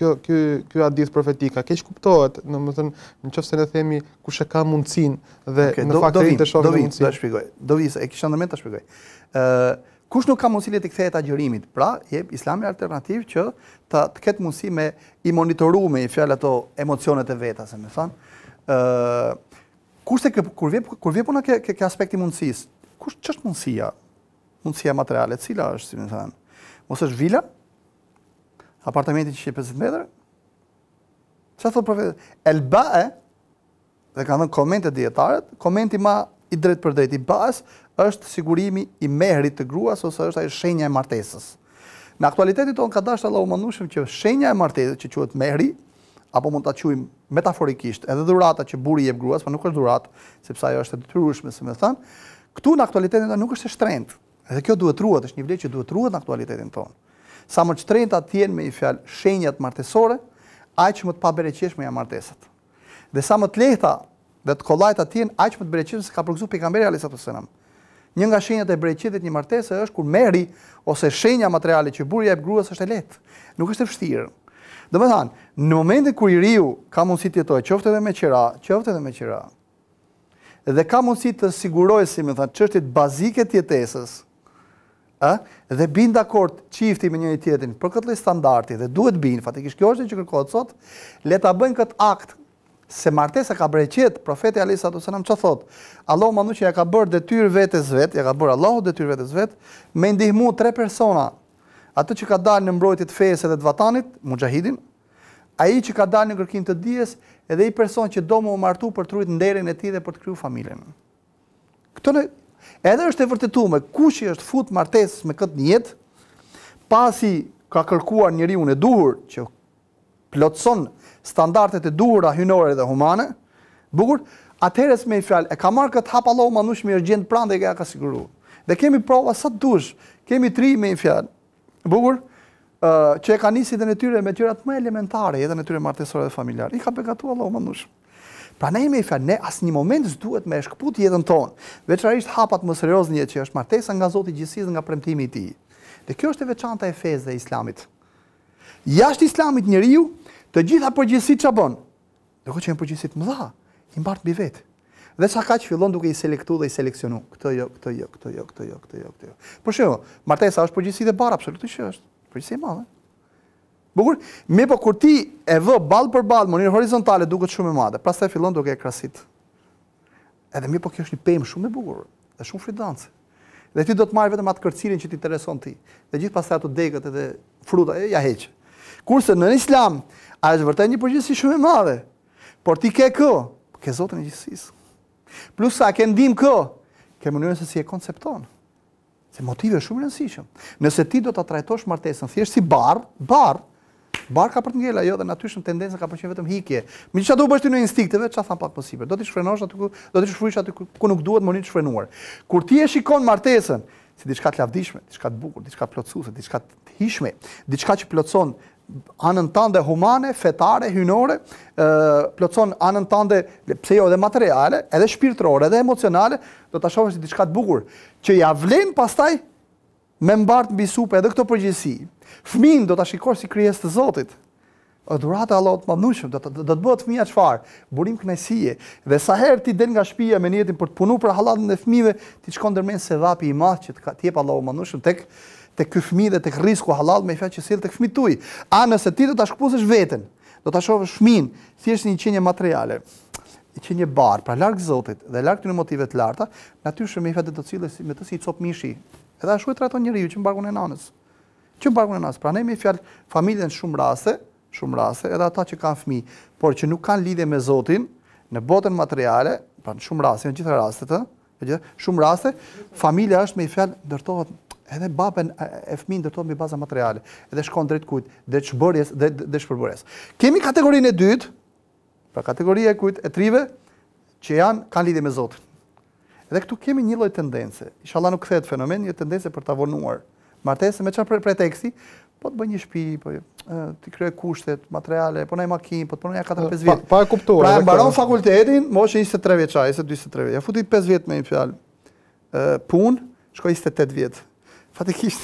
A: kjo ky ky a dis keq kuptohet në më thënë në çfarë ne themi kush e ka mundsinë dhe në fakt ai të shohë do vinë do të shpjegoj do vi e kisha ndërmend të shpjegoj
B: ë kush nuk ka mundësi të kthehet agjërimit pra jep islami alternativë që ta të ketë mundësi me i monitoru me fjalë ato emocionet e veta se ë Kurse kë, kur vjen kur vjen puna ke ke, aspekti mundësisë. Kush ç'është mundësia? Mundësia materiale, cila është, si më thënë? Mos është vila? Apartamenti që është 50 metra? Sa thot el Elbae dhe kanë dhënë komente dietarët, komenti më i drejtë për drejtë i bas është sigurimi i mehrit të gruas ose është ai shenja e martesës. Në aktualitetin tonë ka dashur Allahu mënushëm që shenja e martesës që quhet mehri apo mund ta quajmë metaforikisht, edhe dhurata që buri jep gruas, por nuk është dhuratë, sepse ajo është e detyrueshme, si më thën. Ktu në aktualitetin tonë nuk është e shtrenjtë. Edhe kjo duhet ruhet, është një vlerë që duhet ruhet në aktualitetin tonë. Sa më të shtrenjta të jenë me një fjalë shenjat martësore, aq më të pabereqeshme janë martesat. Dhe sa më të lehta dhe të kollajta të jenë, aq më të bereqeshme se ka përqësuar pejgamberi Alayhis salam. Një nga shenjat e bereqetit një martese është kur merri ose shenja materiale që burri jep gruas është e lehtë, nuk është e vështirë. Dhe me thanë, në momentin kër i riu ka mundësi të jetoj, qofte edhe me qera, qofte edhe me qera, dhe ka mundësi të sigurojë, si me thanë, qështit bazike të jetesës, dhe bin dhe akord qifti me një i tjetin për këtë le standarti dhe duhet bin, fatikisht, kjo është që kërkohet sot, le ta bëjnë këtë akt se martesa ka bërë qetë, profeti Alisa të sënëm që thotë, Allah më nuk që ja ka bërë detyr vetës vetë, ja ka bërë Allah detyr vetës vetë, me ndihmu tre persona, atë që ka dalë në mbrojtje të fesë dhe të vatanit, muxhahidin, ai që ka dalë në kërkim të dijes, edhe ai person që do më martu për të rritë nderin e tij dhe për të krijuar familjen. Kto në edhe është e vërtetuar, kush i është fut martesës me këtë njet, pasi ka kërkuar unë e duhur që plotson standardet e duhura hyjnore dhe humane, bukur, atëherë një fjalë, e ka marrë kët hap Allahu, më nuk është gjend dhe ka siguruar. Dhe kemi prova sa të dush, kemi tri me një fjalë bukur, uh, që e ka nisi dhe në tyre me tyrat më elementare, edhe në tyre martesore dhe familjarë. I ka begatu Allah më nushë. Pra ne ime i fjallë, ne asë një moment duhet me e shkëput jetën tonë, veçrarisht hapat më serios një që është martesa nga Zotë i gjithësit nga premtimi ti. Dhe kjo është e veçanta e fezë dhe islamit. Jashtë islamit njëriju, të gjitha përgjithësit që abonë, dhe ko që jenë përgjithësit më dha, i mbartë mbi vetë. Dhe sa kaq fillon duke i selektu dhe i seleksionu. Kto jo, kto jo, kto jo, kto jo, kto jo, kto jo. Por shembull, martesa është përgjithësi e bardh absolutisht që është. Përgjithësi e madhe. Bukur, me po kur ti e vë ball për ball në mënyrë horizontale duket shumë e madhe. Pastaj fillon duke e krasit. Edhe më po kjo është një pemë shumë e bukur, është shumë fridance. Dhe ti do të marrë vetëm atë kërcilin që të intereson ti. Dhe gjithë pastaj ato degët edhe fruta ja heq. Kurse në Islam, ajo është vërtet një përgjithësi shumë e madhe. Por ti ke kë? Ke Zotin e gjithësisë. Plus sa ke ndim kë, ke mënyrën se si e koncepton. Se motive është shumë rëndësishëm. Nëse ti do ta trajtosh martesën thjesht si barr, barr, bar ka për të ngjela jo dhe natyrisht tendenca ka përqen vetëm hikje. Me çfarë do bësh ti në instinkteve, çfarë tham pak më sipër? Do ti shfrenosh aty ku do ti shfrysh aty ku, nuk duhet mënyrë të shfrenuar. Kur ti e shikon martesën si diçka të lavdishme, diçka të bukur, diçka plotësuese, diçka të hishme, diçka që plotson anën tante humane, fetare, hynore, plocon anën tante, pse jo edhe materiale, edhe shpirtrore, edhe emocionale, do të shofës të diçkat bukur, që ja vlen pastaj me mbartë mbi supe edhe këto përgjësi. Fmin do të shikor si kryes të zotit, o Allah të mamnushëm, do të, do të bëhet fmija qfarë, burim kënajsije, dhe sa herë ti den nga shpija me njetin për të punu për halatën dhe fmive, ti qkon dërmen se dhapi i madhë që të tjepa Allah të tek, te ky fëmijë dhe tek risku halal me fjalë që sill tek fëmijët tuaj. A nëse ti do ta shkupuzosh veten, do ta shohësh fëmin thjesht një qenie materiale, një qenie bar, pra larg Zotit dhe larg të motiveve të larta, natyrisht me fjalë do të cilës me të si cop mishi. Edhe ashtu e trajton njeriu që mbarkun e nanës. Që mbarkun e nanës, pra ne me fjalë familjen në shumë raste, shumë raste, edhe ata që kanë fëmijë, por që nuk kanë lidhje me Zotin në botën materiale, pra në shumë raste, në gjithë rastet, gjithë shumë raste, familja është me fjalë ndërtohet edhe babën e fëmijë ndërtohet mbi baza materiale edhe shkon drejt kujt, drejt shbërjes dhe dhe shpërbërjes. Kemi kategorinë e dytë, pra kategoria e kujt e trive që janë kanë lidhje me Zotin. Dhe këtu kemi një lloj tendence. Inshallah nuk kthehet fenomen, një tendence për ta vonuar. Martesë me çfarë preteksti, po të bëj një shtëpi, po të krijoj kushtet materiale, po na makinë, po të punoj ja 4-5 vjet. Pa, e kuptuar. Pra mbaron fakultetin, moshë 23 vjeçare, 23 vjeç. Ja futi 5 vjet me një fjalë. Ë pun, shkoi 28 vjet fatikisht.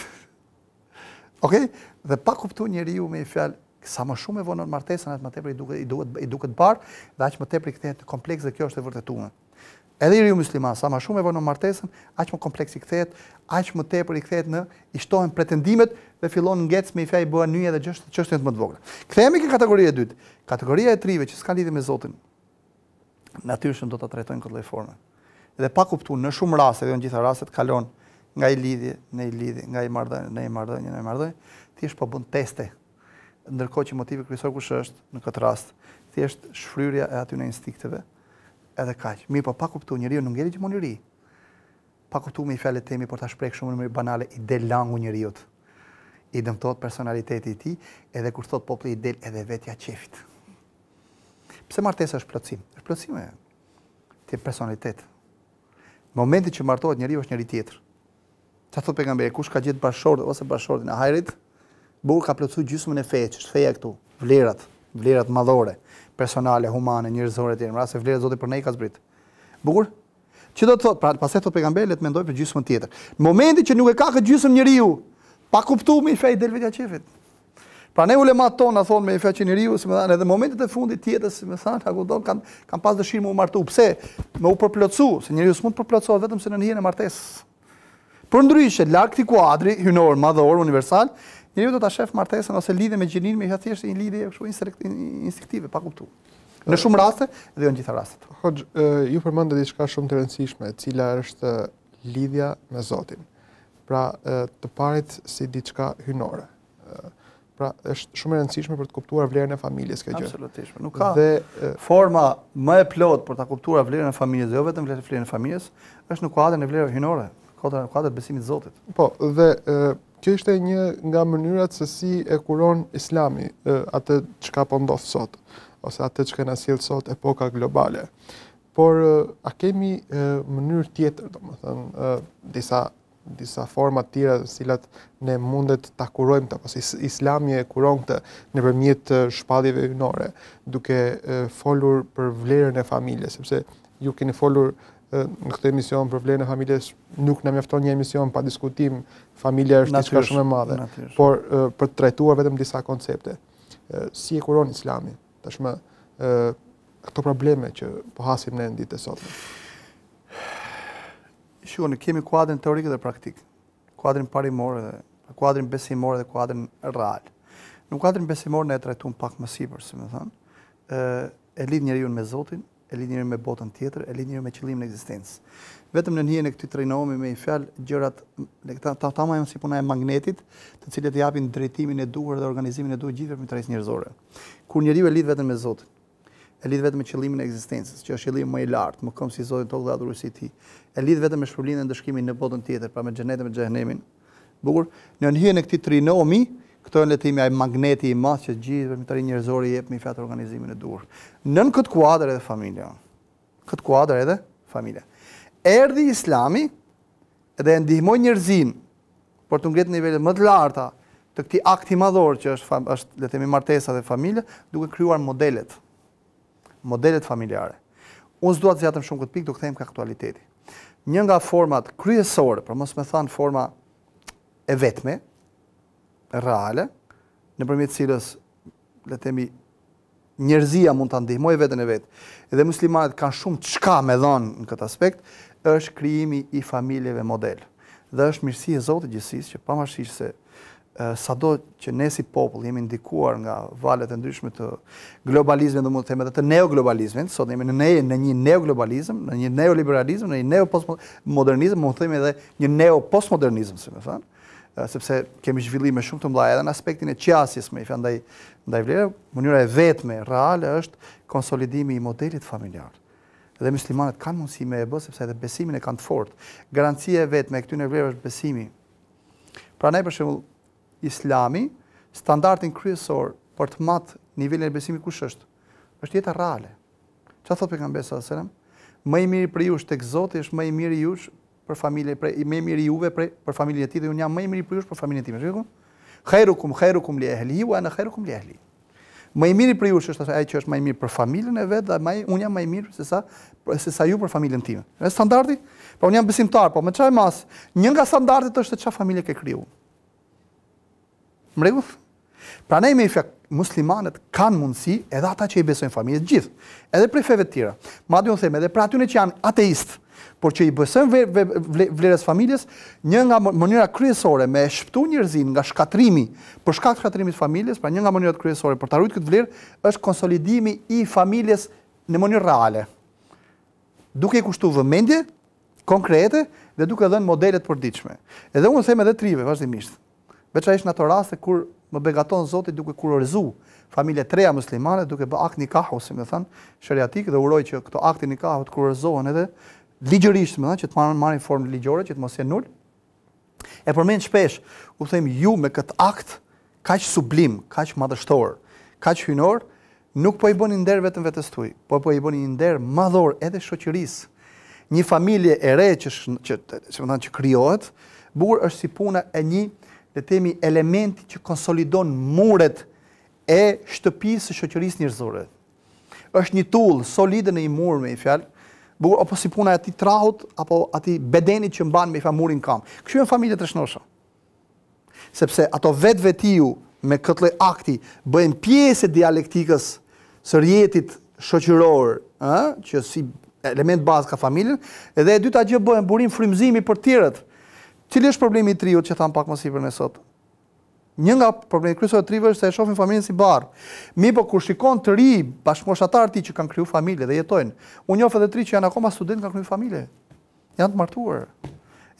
B: Okej? Dhe pa kuptu njeriu me i fjalë, sa më shumë e vonon martesën, atë më tepër i duket i duket i duket bardh, dhe aq më tepër i kthehet kompleks dhe kjo është e vërtetuar. Edhe i riu musliman, sa më shumë e vonon martesën, aq më kompleks i kthehet, aq më tepër i kthehet në i shtohen pretendimet dhe fillon ngec me i fjalë bëhen nyje dhe gjësh çështje më të vogla. Kthehemi ke kategoria e dytë. Kategoria e tretë që s'ka lidhje me Zotin. Natyrisht do ta trajtojnë këtë lloj forme. Dhe pa kuptuar në shumë raste, dhe në gjitha rastet kalon nga i lidhje, në i lidhje, nga i marrëdhënie, në i marrëdhënie, në i marrëdhënie, thjesht po bën teste. Ndërkohë që motivi kryesor kush është në këtë rast, thjesht shfryrja e aty në instinkteve edhe kaq. Mi, po pa kuptuar njeriu nuk ngjeri gjithmonë liri. Pa kuptuar me fjalët e temi por ta shprek shumë në mënyrë banale i del langu njeriu. I dëmtohet personaliteti i ti, tij, edhe kur thotë populli i del edhe vetja qefit. Pse martesa është plotësim? Është plotësim e ti personalitet. Momenti që martohet njeriu është njëri tjetër. Ta thot pejgamberi, kush ka gjetë bashort ose bashortin e hajrit, bukur ka plotsu gjysmën e fejes, është feja këtu, vlerat, vlerat madhore, personale, humane, njerëzore të tjera, se vlerat zoti për ne i ka zbrit. Bukur? Ço do të thot, pra, pastaj thot pejgamberi, le mendoj për gjysmën tjetër. Në momentin që nuk e ka kë gjysmën njeriu, pa kuptuar me fej delve ka çefit. Pra ne ulemat tona thon me fej njeriu, si më thanë, edhe momentet e fundit tjetër, si më thanë, ta kupton, kanë kanë pas dëshirë më u martu. Pse? Më u përplotsu, se njeriu s'mund të përplotsohet vetëm se në hijen e martesës. Për ndryshe, lakti kuadri, hynor, madhor, universal, njëri do të shef martesën ose lidhe me gjininë, me i hathjesht një lidhe e kështë instiktive, pa kuptu. Në shumë raste
A: dhe në gjitha rastet. Hoxh, ju përmëndë dhe diçka shumë të rëndësishme, cila është lidhja me Zotin. Pra, të parit si diçka hynore. Pra, është shumë e rëndësishme për të kuptuar vlerën e familjes këtë gjë. Absolutisht. Nuk ka dhe, forma më e plot për
B: ta kuptuar vlerën e familjes, jo vetëm vlerën e familjes, është në kuadrin e vlerave hyjnore kuadra në besimit të
A: Zotit. Po, dhe që ishte një nga mënyrat se si e kuron Islami atë çka po ndos sot, ose atë çka na sjell sot epoka globale. Por a kemi mënyrë tjetër, domethënë, disa disa forma të tjera të cilat ne mundet ta kurojmë ta, pasi Islami e kuron këtë nëpërmjet shpalljeve hyjnore, duke folur për vlerën e familjes, sepse ju keni folur në këtë emision për familjes nuk na mjafton një emision pa diskutim, familja është diçka shumë e madhe, por për të trajtuar vetëm disa koncepte. Si e kuron Islami tashmë këto probleme që po hasim ne ditë e sotme. Shumë ne kemi kuadrin teorik dhe praktik.
B: Kuadrin parimor dhe kuadrin besimor dhe kuadrin real. Në kuadrin besimor ne e trajtuam pak më sipër, si më thënë. ë e lidh njeriu me Zotin, e linjërim me botën tjetër, e linjërim me qëllimin e ekzistencës. Vetëm në njëjen e këtij trajnohemi me fjalë gjërat ne këta ta tama janë si puna e magnetit, të cilët i japin drejtimin e duhur dhe organizimin e duhur gjithë për mitrajs njerëzore. Kur njeriu e lid vetëm me Zotin, e lid vetëm me qëllimin e ekzistencës, që është qëllimi më i lartë, më kom si Zoti i tokë dhe adhurues i tij. E lid vetëm me shpërblimin e dëshkimit në botën tjetër, pra me xhenetin Bukur, e këtij Këto në letimi ajë magneti i masë që gjithë për më njërzori i jepë mi fat organizimin e durë. Nën këtë kuadrë edhe familja. Këtë kuadrë edhe familja. Erdi islami edhe e ndihmoj njërzim për të ngretë nivellet më të larta të këti akti madhor që është, është letemi martesa dhe familja, duke kryuar modelet. Modelet familjare. Unë zdoat zhjatëm shumë këtë pikë, duke thejmë ka aktualiteti. Një nga format kryesore, për mos me than forma e vetme, reale, në përmjet cilës, le temi, njerëzia mund të ndihmoj vetën e vetë, dhe muslimanet kanë shumë qka me dhonë në këtë aspekt, është kriimi i familjeve model. Dhe është mirësi e Zotë gjësis, që pamashishë se sado sa do që ne si popull jemi ndikuar nga valet e ndryshme të globalizmin dhe mund të teme dhe të neoglobalizmin, sot jemi në, në një neoglobalizm, në një neoliberalizm, në një neopostmodernizm, mund të teme dhe një neopostmodernizm, se me thanë, sepse kemi zhvillime shumë të mëdha edhe në aspektin e qasjes me fjandaj ndaj vlerë, mënyra e vetme reale është konsolidimi i modelit familjar. Dhe muslimanët kanë mundësi me e bë, sepse edhe besimin e kanë të fortë. Garancia e vetme e në e është besimi. Pra ne për shembull Islami, standardin kryesor për të matë nivelin e besimit kush është? Është jetë reale. Çfarë thotë pejgamberi sallallahu alajhi wasallam? Më i miri për ju është tek Zoti, është më i miri jush për familje, për, me mirë juve për, familje ti, dhe unë jam me mirë i për jush për familje ti. Kajru kum, kajru kum li ehli, u anë kajru kum li ehli. Me mirë i për jush është ajë që është me mirë për familjen e vetë, dhe unë jam me mirë se sa, ju për familjen ti. E standardi? Pra po, unë jam besimtar, po me qaj mas, njën nga standardit është qa familje ke kryu. Mregu? Pra ne i me i fjak, muslimanet kanë mundësi edhe ata që i besojnë familjes gjithë, edhe prej feve të tjera. Madje u them edhe për që janë ateistë, por që i bësëm vlerës familjes, një nga mënyra kryesore me shptu njërzin nga shkatrimi, për shkat shkatrimit familjes, pra një nga mënyrat kryesore për të arrujt këtë vlerë, është konsolidimi i familjes në mënyrë reale. Duke i kushtu vëmendje, konkrete, dhe duke edhe në modelet për diqme. Edhe unë theme dhe trive, vazhdimisht. Veqa ishë në ato raste kur më begaton zotit duke kurorizu familje treja muslimane, duke bë akt një kahu, si me thanë, shëriatik, dhe uroj që këto akt një kahu të edhe ligjërisht, më që të marrin marrin formë ligjore, që të mos jenë nul. E përmend shpesh, u them ju me kët akt kaq sublim, kaq madhështor, kaq hyjnor, nuk po i bëni nder vetëm vetes tuaj, por po i bëni ndërë nder madhor edhe shoqërisë. Një familje e re që që, që, që, krijohet, është si puna e një le të themi elementi që konsolidon muret e shtëpisë shoqërisë njerëzore. Është një tull solide në i murë me i fjalë, bukur, apo si puna e ati trahut, apo ati bedenit që mban me i famurin kam. Kjo e familje të shnosha. Sepse ato vetë me këtë lloj akti bëjnë pjesë dialektikës së rjetit shoqëror, ë, që si element bazë ka familjen, edhe e dyta gjë bëhen burim frymëzimi për tjerët. Cili është problemi i triut që tham pak më sipër ne sot? Një nga problemet kryesore të rivës është se e shohin familjen si barr. Mi po kur shikon të ri ti që kanë kriju familje dhe jetojnë, u njoh edhe tri që janë akoma studentë kanë kriju familje. Janë të martuar.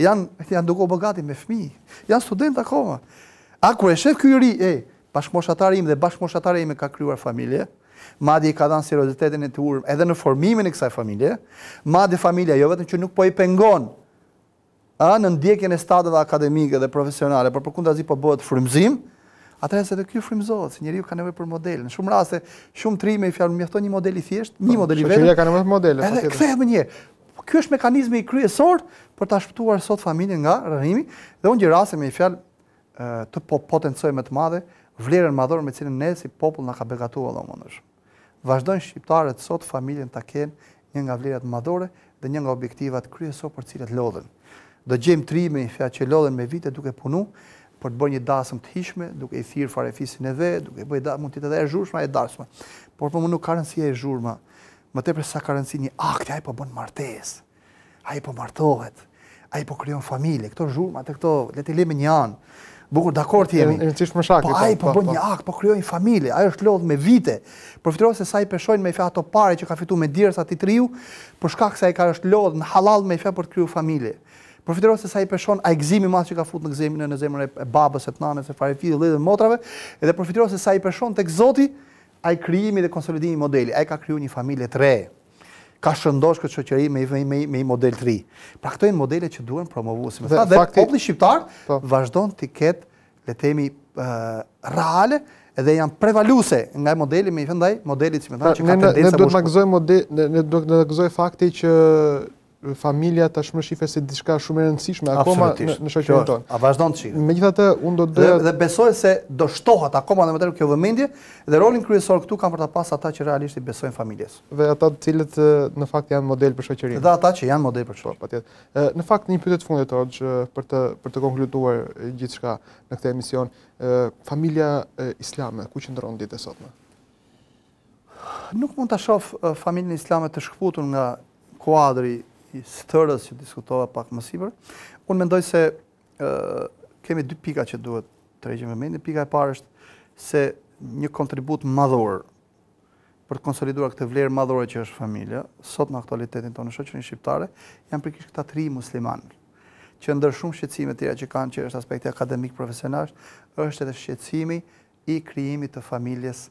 B: Janë, janë duke u bogati me fëmijë. Janë studentë akoma. A ku e shef ky ri e bashkëmoshatari im dhe bashkëmoshatari ime ka krijuar familje? Madje ka dhënë seriozitetin e tij edhe në formimin e kësaj familje. Madje familja jo vetëm që nuk po i pengon a në ndjekjen e stadeve akademike dhe profesionale, por përkundazi po bëhet frymzim, atëherë se edhe ky frymzohet, se njeriu ka nevojë për model. Në shumë raste, shumë trime i fjalë mjafton një model i thjeshtë, një po, model i vetë. Shoqëria ka nevojë modele, fatikisht. Edhe po kthehet më një. Ky është mekanizmi i kryesor për ta shpëtuar sot familjen nga rrëhimi dhe unë gjerasem me fjalë të po potencoj më të madhe vlerën madhore me cilën ne si popull na ka begatuar Allahu mëndosh. Vazhdojnë shqiptarët sot familjen ta kenë një nga vlerat madhore dhe një nga objektivat kryesor për cilët lodhen do gjejmë trime fjalë që lodhen me vite duke punu për të bërë një dasëm të hijshme, duke i thirr farefisin e vet, duke bëj da mund të jetë edhe e zhurmshme e dashme. Por po më nuk ka rëndësi e zhurmë. Më tepër sa ka rëndësi një akt, ai po bën martesë. Ai po martohet. Ai po krijon familje. Këto zhurmë atë këto le të lëmë një anë, Bukur, dakord jemi. Në çish më Po, po ai po, po bën po. një akt, po krijon një familje. Ai është lodh me vite. Përfitoj se sa i peshojnë me fjalë ato parë që ka fituar me dirsa titriu, për shkak se ai ka është lodh në halal me fjalë për të krijuar familje përfitoron se sa i peshon ai gëzim i madh që ka futur në gzimin e në zemrën e babës të nanës e farefit dhe motrave, edhe përfitoron se sa i peshon tek Zoti ai krijimi dhe konsolidimi i modelit. Ai ka krijuar një familje të re. Ka shëndosh këtë shoqëri me me me, me model të ri. Pra këto janë modele që duhen promovuar, Dhe thënë, fakti populli shqiptar po. vazhdon të ketë le të themi uh, dhe janë prevaluese nga ai modeli, më thënë, modeli që më thënë që ka tendencë të bëjë. Ne duhet
A: të na model ne të fakti që familja tashmë shifet se diçka shumë e rëndësishme akoma në, në shoqërinë tonë.
B: A vazhdon të gjitha
A: Megjithatë, unë do të dhe, dhe
B: besoj se do shtohat akoma në mëtrë kjo vëmendje
A: dhe rolin kryesor këtu kanë për ta pasë ata që realisht i besojnë familjes. Dhe ata të cilët në fakt janë model për shoqërinë. Dhe ata që janë model për shoqërinë. Po, në fakt një pyetje fundit që për të për të konkluduar gjithçka në këtë emision, familja islame ku qëndron ditën sot më? Nuk mund ta shoh familjen islame të nga
B: kuadri i stërës që diskutova pak më sipër. Unë mendoj se ë kemi dy pika që duhet të rregjim vëmendje. Pika e parë është se një kontribut madhor për të konsoliduar këtë vlerë madhore që është familja, sot në aktualitetin tonë në shoqërinë shqiptare, janë pikërisht këta tri muslimanë, që ndër shumë shqetësime të tjera që kanë që është aspekti akademik profesional, është edhe shqecimi i krijimit të familjes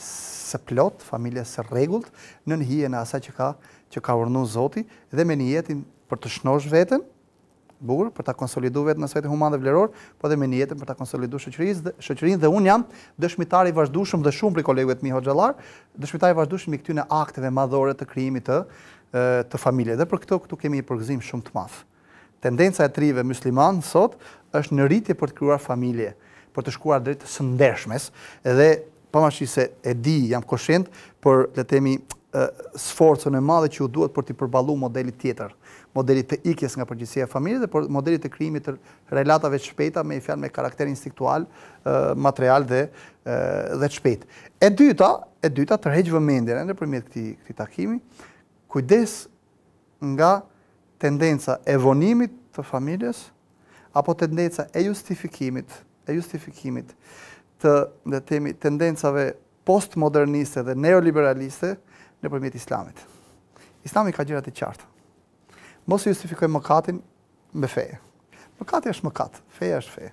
B: së plot, familjes së rregullt, nën hijen e asaj që ka që ka urnu Zoti dhe me një jetin për të shnosh veten, bukur, për ta konsoliduar vetën në svetën human dhe vlerësor, po dhe me një jetin për ta konsoliduar shoqërisë dhe shoqërinë dhe un jam dëshmitar i vazhdueshëm dhe shumë për kolegëve të mi hoxhallar, dëshmitar i vazhdueshëm i këtyre akteve madhore të krijimit të të familjes. Dhe për këto këtu kemi një përgëzim shumë të madh. Tendenca e trive musliman sot është në rritje për të krijuar familje, për të shkuar drejt së ndershmes dhe pamashi se e di, jam koshent, por le të themi sforcën e madhe që ju duhet për të përballuar modelit tjetër, modelit të ikjes nga përgjegjësia e familjes dhe për modelit të krijimit të relatave të shpejta me fjalë me karakter instiktual, material dhe dhe të shpejtë. E dyta, e dyta tërheq vëmendjen nëpërmjet këtij këtij takimi, kujdes nga tendenca e vonimit të familjes apo tendenca e justifikimit, e justifikimit të, le të themi, tendencave postmoderniste dhe neoliberaliste, në përmjet islamit. Islami ka gjërat e qartë. Mos justifikoj mëkatin me feje. Mëkati është mëkat, feja është feje.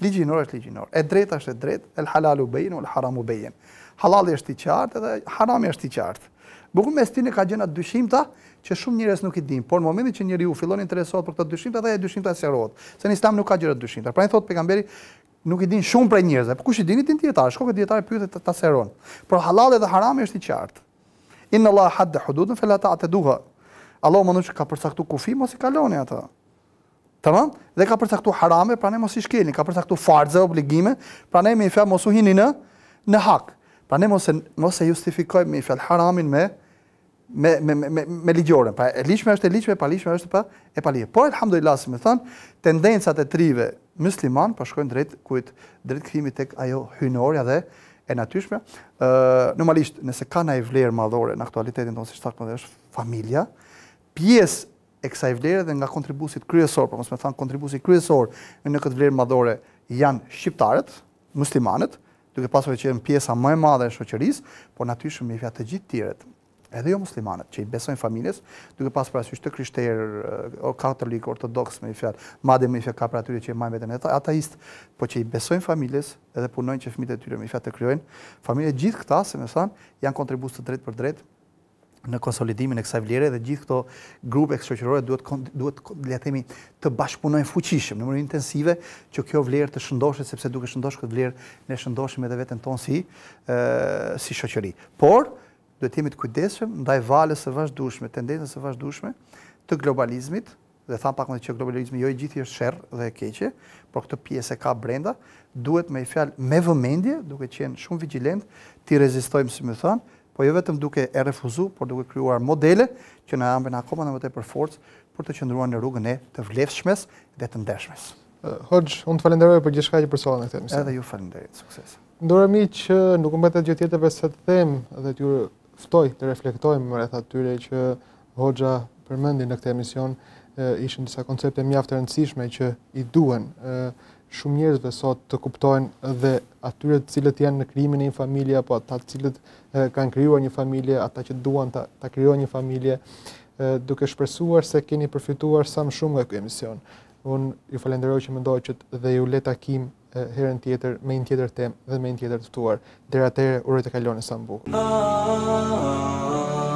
B: Ligjinor është ligjinor. E drejta është e drejtë, el halalu bejin, el haramu bejin. Halali është i qartë dhe harami është i qartë. Bukur mes tinë ka gjëna dyshimta që shumë njerëz nuk i dinë, por në momentin që njeriu fillon interesohet për këtë dyshim, atë dyshimta e sqarohet. Se në Islam nuk ka gjëra dyshimta. Pra i thotë pejgamberi, nuk i din shumë prej njerëzve. Po kush i dini tin dietar? Shkoqë dietar pyetet ta seron. Por halali dhe harami është i qartë. Inna Allah hadd hududun fala ta'taduha. Allahu mundu ka përcaktu kufi mos i kaloni ata. Tamam? Dhe ka përcaktu harame, pra ne mos i shkelni, ka përcaktu farze obligime, pra ne me fjalë mos u hinin në në hak. Pra ne mos mos e justifikojmë me fjalë haramin me me me me me ligjore. Pra e lishme është e lishme, pa lishme është pa e pa lije. Po alhamdulillah, si më thon, tendencat e trive musliman po shkojnë drejt kujt drejt kthimit tek ajo hynorja dhe e natyshme. Normalisht, nëse ka na vlerë madhore në aktualitetin të siç shtakë po dhe është familja, pjesë e kësa vlere vlerë dhe nga kontribusit kryesor, por mos me thanë kontribusit kryesor në këtë vlerë madhore janë shqiptarët, muslimanët, duke pasur e që e në pjesa më e madhe e shoqërisë, por natyshme i fjatë të gjithë tjiret, edhe jo muslimanët, që i besojnë familjes, duke pas parasysh të krishterë, eh, katolik, ortodoks, me i fjatë, madhe me i fjatë kapra atyre që i majnë vetën e ataist, po që i besojnë familjes edhe punojnë që fmitë e tyre me i fjatë të kryojnë, familje gjithë këta, se me thanë, janë kontribus të drejtë për drejtë, në konsolidimin e kësaj vlere dhe gjithë këto grupe shoqërore duhet duhet le të themi të bashkëpunojnë fuqishëm në mënyrë intensive që kjo vlerë të shëndoshet sepse duke shëndosh këtë vlerë ne shëndoshim edhe veten tonë si ë eh, si shoqëri. Por të jemi të kujdesshëm ndaj valës së vazhdueshme, tendencës së vazhdueshme të globalizmit, dhe tham pak më që globalizmi jo i gjithë është sherr dhe e keqe, por këtë pjesë ka brenda, duhet me fjalë me vëmendje, duke qenë shumë vigjilent, ti rezistojmë si më thon, po jo vetëm duke e refuzuar, por duke krijuar modele që na hapen akoma më tepër forcë për të qëndruar në rrugën e të vlefshmes dhe të ndershmes. Eh,
A: Hoxh, unë të falenderoj për gjithçka që përsollën këtë Edhe ju falenderoj, sukses. Ndërmi që eh, nuk mbetet gjë tjetër veç të them dhe të ftoj të reflektojmë më rreth atyre që Hoxha përmendi në këtë emision, ishin disa koncepte mjaftë rëndësishme që i duen shumë njerëzve sot të kuptojnë dhe atyre të cilët janë në krimin e një familje, apo ata të cilët kanë krijuar një familje, ata që duan ta, ta krijojnë një familje, duke shpresuar se keni përfituar sa më shumë nga ky emision. Unë ju falenderoj që më ndoqët dhe ju le takim herën tjetër me një tjetër temë dhe me një tjetër të ftuar. Deri atëherë, uroj të kaloni sa më ah, ah, ah,